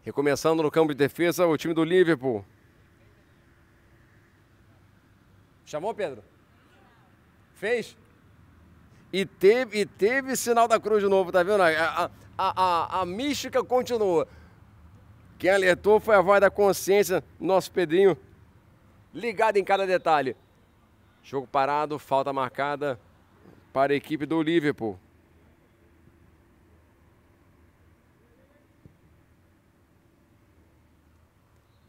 Recomeçando no campo de defesa, o time do Liverpool. Chamou, Pedro? Fez? E teve, e teve sinal da cruz de novo, tá vendo? A, a, a, a mística continua. Quem alertou foi a voz da consciência, nosso Pedrinho, ligado em cada detalhe. Jogo parado, falta marcada para a equipe do Liverpool.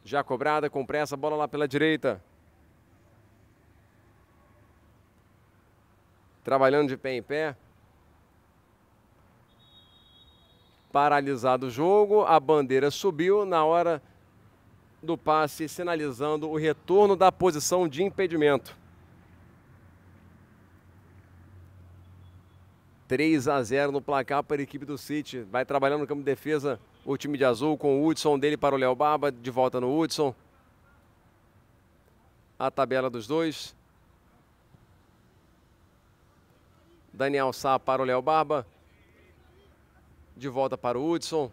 Já cobrada, com pressa, bola lá pela direita. trabalhando de pé em pé. Paralisado o jogo, a bandeira subiu na hora do passe, sinalizando o retorno da posição de impedimento. 3 a 0 no placar para a equipe do City. Vai trabalhando no campo de defesa o time de azul com o Hudson dele para o Léo Barba, de volta no Hudson. A tabela dos dois. Daniel Sá para o Léo Barba. De volta para o Hudson.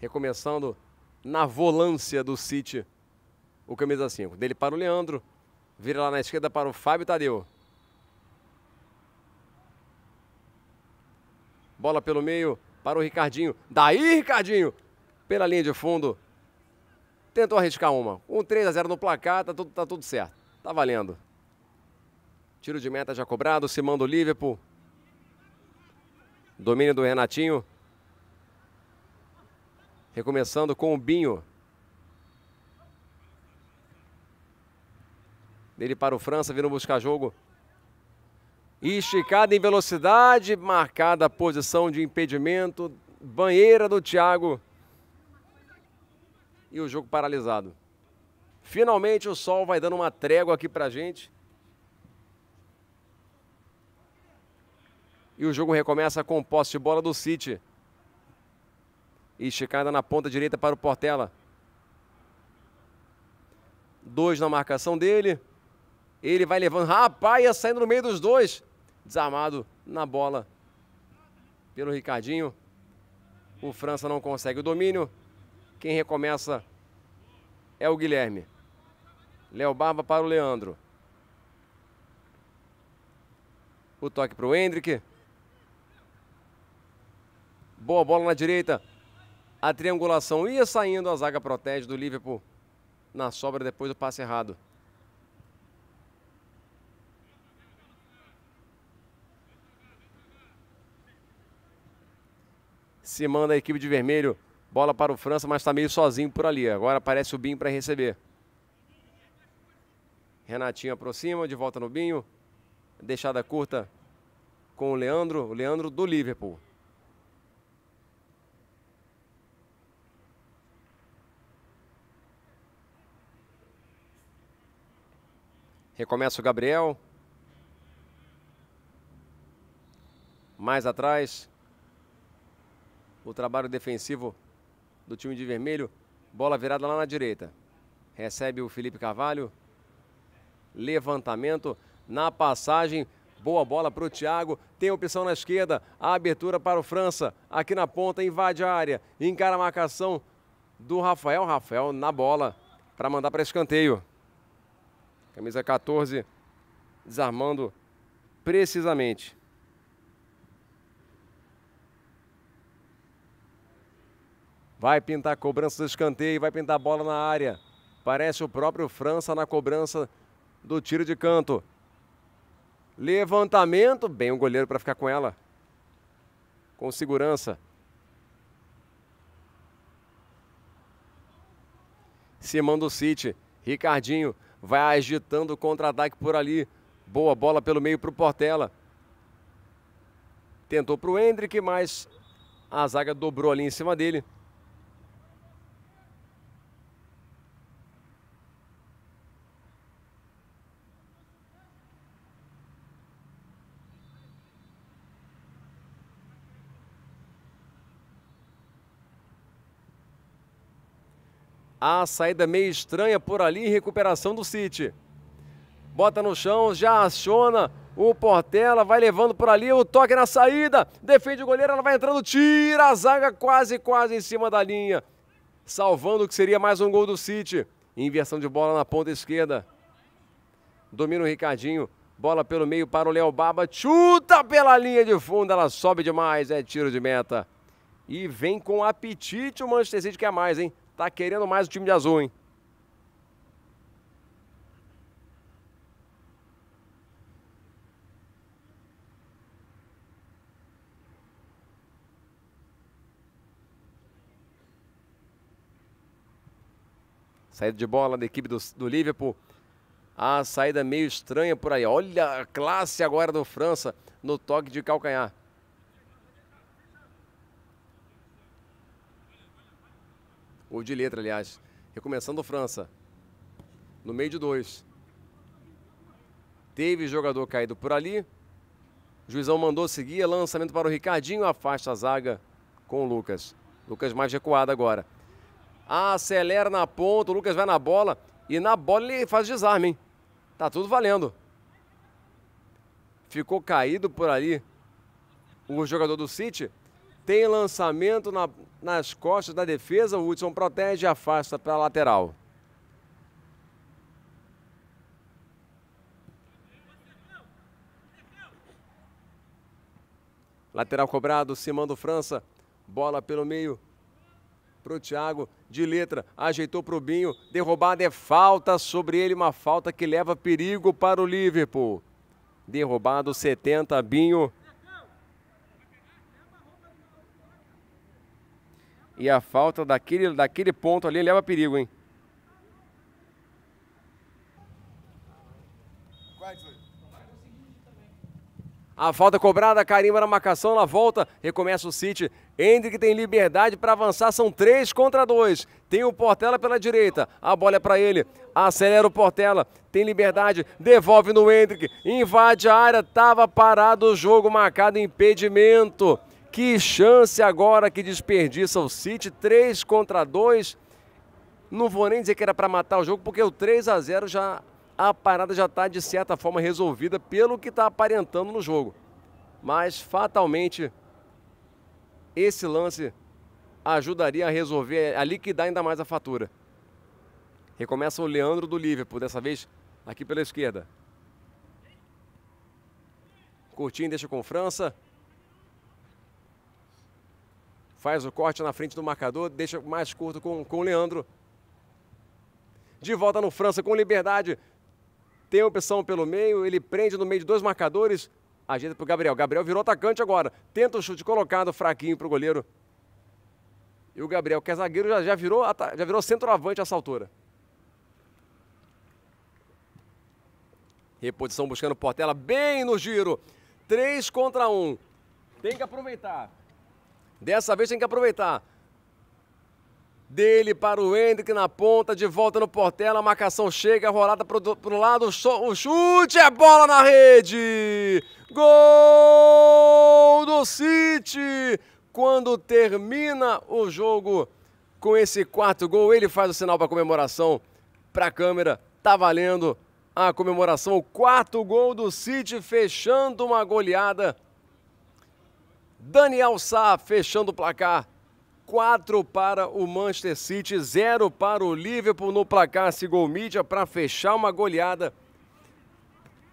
Recomeçando na volância do City o camisa 5. Dele para o Leandro. Vira lá na esquerda para o Fábio Tadeu. Bola pelo meio para o Ricardinho. Daí, Ricardinho! Pela linha de fundo, tentou arriscar uma. Um 3 a 0 no placar, tá tudo, tá tudo certo. Tá valendo. Tiro de meta já cobrado, Simão do Liverpool. Domínio do Renatinho. Recomeçando com o Binho. Dele para o França, vindo buscar jogo. esticada em velocidade, marcada a posição de impedimento. Banheira do Thiago e o jogo paralisado. Finalmente o sol vai dando uma trégua aqui pra gente. E o jogo recomeça com posse de bola do City. E esticada na ponta direita para o Portela. Dois na marcação dele. Ele vai levando. Rapaz, ia saindo no meio dos dois. Desarmado na bola pelo Ricardinho. O França não consegue o domínio. Quem recomeça é o Guilherme. Léo Barba para o Leandro. O toque para o Hendrick. Boa bola na direita. A triangulação ia saindo, a zaga protege do Liverpool na sobra depois do passe errado. Se manda a equipe de vermelho Bola para o França, mas está meio sozinho por ali. Agora aparece o Binho para receber. Renatinho aproxima, de volta no Binho. Deixada curta com o Leandro, o Leandro do Liverpool. Recomeça o Gabriel. Mais atrás. O trabalho defensivo do time de vermelho. Bola virada lá na direita. Recebe o Felipe Carvalho. Levantamento na passagem. Boa bola para o Thiago. Tem opção na esquerda. A abertura para o França. Aqui na ponta, invade a área. Encara a marcação do Rafael. Rafael na bola para mandar para escanteio. Camisa 14, desarmando precisamente. Vai pintar a cobrança do escanteio, vai pintar a bola na área. Parece o próprio França na cobrança do tiro de canto. Levantamento, bem o goleiro para ficar com ela. Com segurança. Simão do City, Ricardinho vai agitando o contra-ataque por ali. Boa bola pelo meio para o Portela. Tentou para o Hendrick, mas a zaga dobrou ali em cima dele. A saída meio estranha por ali, recuperação do City. Bota no chão, já aciona o Portela, vai levando por ali, o toque na saída, defende o goleiro, ela vai entrando, tira a zaga quase, quase em cima da linha. Salvando o que seria mais um gol do City. Inversão de bola na ponta esquerda. Domina o Ricardinho. Bola pelo meio para o Léo Baba. Chuta pela linha de fundo. Ela sobe demais. É tiro de meta. E vem com apetite o Manchester City. Quer é mais, hein? Tá querendo mais o time de azul, hein? Saída de bola da equipe do, do Liverpool. A saída meio estranha por aí. Olha a classe agora do França no toque de calcanhar. ou de letra, aliás. Recomeçando França. No meio de dois. Teve jogador caído por ali. juizão mandou seguir. É lançamento para o Ricardinho. Afasta a zaga com o Lucas. Lucas mais recuado agora. Acelera na ponta. O Lucas vai na bola. E na bola ele faz desarme, hein? Tá tudo valendo. Ficou caído por ali o jogador do City. Tem lançamento na, nas costas da defesa. O Hudson protege e afasta para a lateral. Lateral cobrado, Simando França. Bola pelo meio para o Thiago. De letra, ajeitou para o Binho. Derrubada é falta sobre ele, uma falta que leva perigo para o Liverpool. Derrubado 70, Binho. E a falta daquele, daquele ponto ali leva perigo, hein? A falta cobrada, carimba na marcação, na volta, recomeça o City. Hendrick tem liberdade para avançar, são três contra dois. Tem o Portela pela direita, a bola é para ele. Acelera o Portela, tem liberdade, devolve no Hendrick, invade a área, estava parado o jogo, marcado impedimento. Que chance agora que desperdiça o City, 3 contra 2. Não vou nem dizer que era para matar o jogo, porque o 3 a 0 já a parada já está de certa forma resolvida pelo que está aparentando no jogo. Mas fatalmente esse lance ajudaria a resolver, é a liquidar ainda mais a fatura. Recomeça o Leandro do Liverpool, dessa vez aqui pela esquerda. Curtinho deixa com França. Faz o corte na frente do marcador, deixa mais curto com, com o Leandro. De volta no França com liberdade. Tem opção pelo meio, ele prende no meio de dois marcadores. Ajeita para o Gabriel. Gabriel virou atacante agora. Tenta o chute colocado, fraquinho para o goleiro. E o Gabriel, que é zagueiro, já, já, virou, já virou centroavante essa altura. Reposição buscando Portela bem no giro. 3 contra 1. Um. Tem que aproveitar. Dessa vez tem que aproveitar. Dele para o Hendrick na ponta, de volta no Portela, a marcação chega, rolada para o lado, o chute, é bola na rede! Gol do City! Quando termina o jogo com esse quarto gol, ele faz o sinal para comemoração para a câmera, tá valendo a comemoração, o quarto gol do City, fechando uma goleada Daniel Sá fechando o placar. 4 para o Manchester City, 0 para o Liverpool no placar Sigol Mídia para fechar uma goleada.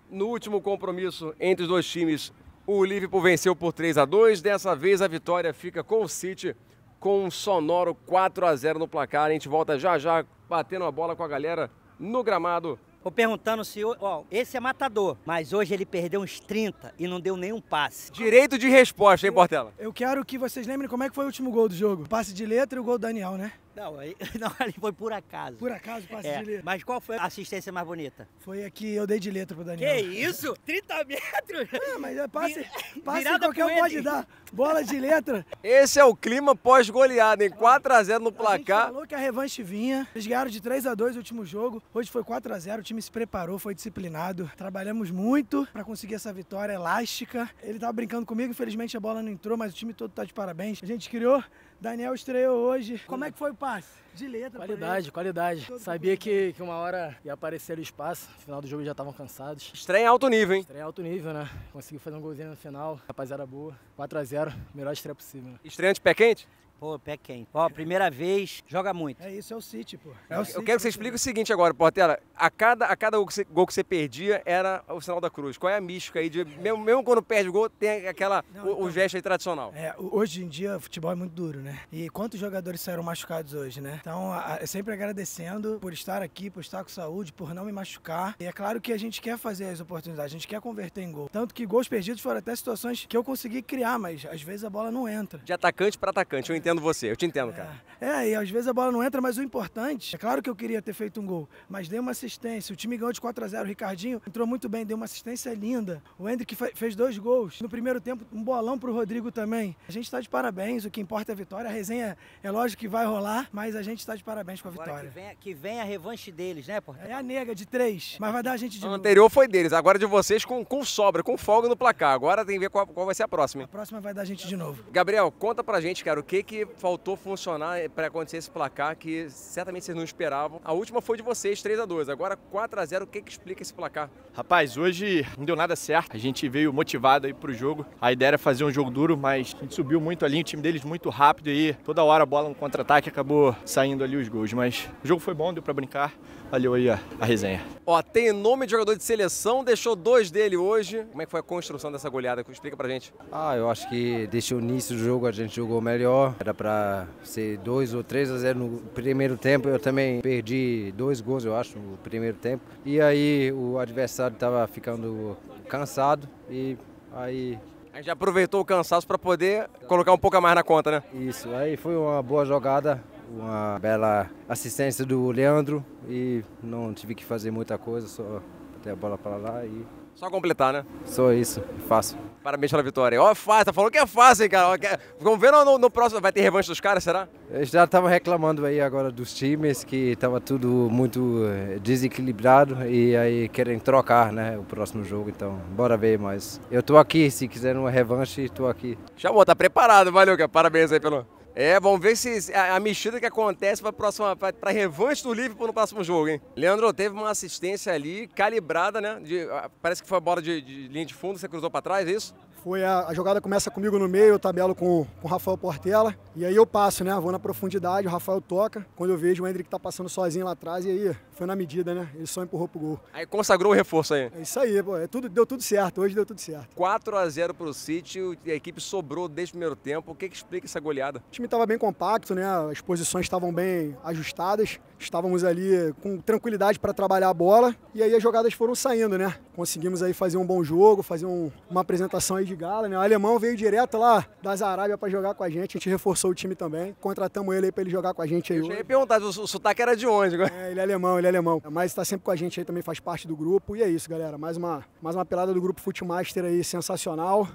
No último compromisso entre os dois times, o Liverpool venceu por 3 a 2. Dessa vez a vitória fica com o City com um sonoro 4 a 0 no placar. A gente volta já já batendo a bola com a galera no gramado Ficou perguntando se, ó, esse é matador, mas hoje ele perdeu uns 30 e não deu nenhum passe. Direito de resposta, hein, Portela? Eu, eu quero que vocês lembrem como é que foi o último gol do jogo. Passe de letra e o gol do Daniel, né? Não, aí, [laughs] não, ali foi por acaso. Por acaso, passe é. de letra. Mas qual foi a assistência mais bonita? Foi a que eu dei de letra pro Daniel. Que isso? 30 [laughs] metros? Ah, mas é passe, passe qualquer um pode dar. Bola de letra. Esse é o clima pós-goleada, em 4x0 no placar. A gente falou que a revanche vinha. Eles ganharam de 3x2 o último jogo. Hoje foi 4x0, o time se preparou, foi disciplinado. Trabalhamos muito para conseguir essa vitória elástica. Ele tava brincando comigo, infelizmente a bola não entrou, mas o time todo tá de parabéns. A gente criou Daniel estreou hoje. Como é que foi o passe? De letra, Qualidade, qualidade. Todo Sabia que, que uma hora ia aparecer ali o espaço. No final do jogo já estavam cansados. Estreia em alto nível, hein? Estreia em alto nível, né? Conseguiu fazer um golzinho no final. Rapaziada boa. 4x0. Melhor estreia possível. Né? Estreia de pé quente? Pô, pé quente. Ó, primeira vez, joga muito. É isso, é o City, pô. É o eu quero que você né, explique o seguinte agora, Portela. A cada, a cada gol, que você, gol que você perdia era o sinal da cruz. Qual é a mística aí? De, mesmo, mesmo quando perde o gol, tem aquela, Não, o, o, então, gesto aí tradicional. É, hoje em dia, o futebol é muito duro, né? E quantos jogadores saíram machucados hoje, né? Então, a, a, sempre agradecendo por estar aqui, por estar com saúde, por não me machucar. E é claro que a gente quer fazer as oportunidades, a gente quer converter em gol. Tanto que gols perdidos foram até situações que eu consegui criar, mas às vezes a bola não entra. De atacante para atacante, eu entendo entendo você, eu te entendo, cara. É, é, e às vezes a bola não entra, mas o importante, é claro que eu queria ter feito um gol, mas deu uma assistência. O time ganhou de 4 a 0 o Ricardinho entrou muito bem, deu uma assistência linda. O Hendrick fez dois gols. No primeiro tempo, um bolão pro Rodrigo também. A gente tá de parabéns, o que importa é a vitória. A resenha é lógico que vai rolar, mas a gente tá de parabéns com a vitória. Agora que, vem a revanche deles, né, Pô? É a nega de três, mas vai dar a gente de O anterior foi deles, agora é de vocês com, com sobra, com folga no placar. Agora tem que ver qual, qual vai ser a próxima. A próxima vai dar a gente de novo. Gabriel, conta pra gente, cara, o que que que faltou funcionar eh, para acontecer esse placar que certamente vocês não esperavam? A última foi de vocês, 3 a 2 Agora 4 a 0 o que, que explica esse placar? Rapaz, hoje não deu nada certo. A gente veio motivado aí pro jogo. A ideia era fazer um jogo duro, mas a gente subiu muito ali, o time deles muito rápido aí. Toda hora a bola no contra-ataque acabou saindo ali os gols. Mas o jogo foi bom, deu para brincar. Valeu aí a, a resenha. Ó, tem nome de jogador de seleção, deixou dois dele hoje. Como é que foi a construção dessa goleada? Explica pra gente. Ah, eu acho que desde o início do jogo a gente jogou melhor. Era para ser 2 ou 3 a 0 no primeiro tempo. Eu também perdi dois gols, eu acho, no primeiro tempo. E aí o adversário estava ficando cansado e aí a gente aproveitou o cansaço para poder colocar um pouco a mais na conta, né? Isso, aí foi uma boa jogada, uma bela assistência do Leandro e não tive que fazer muita coisa, só ter a bola para lá e só completar, né? Só isso, fácil. Parabéns pela vitória. Ó, oh, fácil, tá falando que é fácil, hein, cara. É- vamos ver no, no próximo, vai ter revanche dos caras, será? Eles já estavam reclamando aí agora dos times, que estava tudo muito eh, desequilibrado e aí querem trocar, né, o próximo jogo, então bora ver, mas eu tô aqui, se quiser uma revanche, tô aqui. Chamou, tá preparado, valeu, cara. Parabéns aí pelo... É, vamos ver se a, a mexida que acontece para próxima para revanche do Liverpool no próximo jogo, hein? Leandro teve uma assistência ali calibrada, né? De, parece que foi a bola de, de linha de fundo, você cruzou para trás, é isso? Foi a, a, jogada começa comigo no meio, eu tabelo com, com o Rafael Portela. E aí eu passo, né? Vou na profundidade, o Rafael toca. Quando eu vejo o Hendrick tá passando sozinho lá atrás, e aí foi na medida, né? Ele só empurrou pro gol. Aí consagrou o reforço aí. É isso aí, pô. É tudo, deu tudo certo, hoje deu tudo certo. 4 a 0 pro City, a equipe sobrou desde o primeiro tempo. O que, que explica essa goleada? O time estava bem compacto, né? As posições estavam bem ajustadas. Estávamos ali com tranquilidade para trabalhar a bola. E aí as jogadas foram saindo, né? Conseguimos aí fazer um bom jogo, fazer um, uma apresentação aí de Gala, né? O alemão veio direto lá das Arábias para jogar com a gente, a gente reforçou o time também, contratamos ele aí para ele jogar com a gente aí. Eu hoje. já ia perguntar, o, o sotaque era de onde? Agora? É, ele é alemão, ele é alemão. Mas está sempre com a gente aí, também faz parte do grupo. E é isso, galera. Mais uma, mais uma pelada do grupo Footmaster aí, sensacional.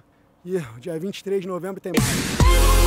E dia 23 de novembro tem mais.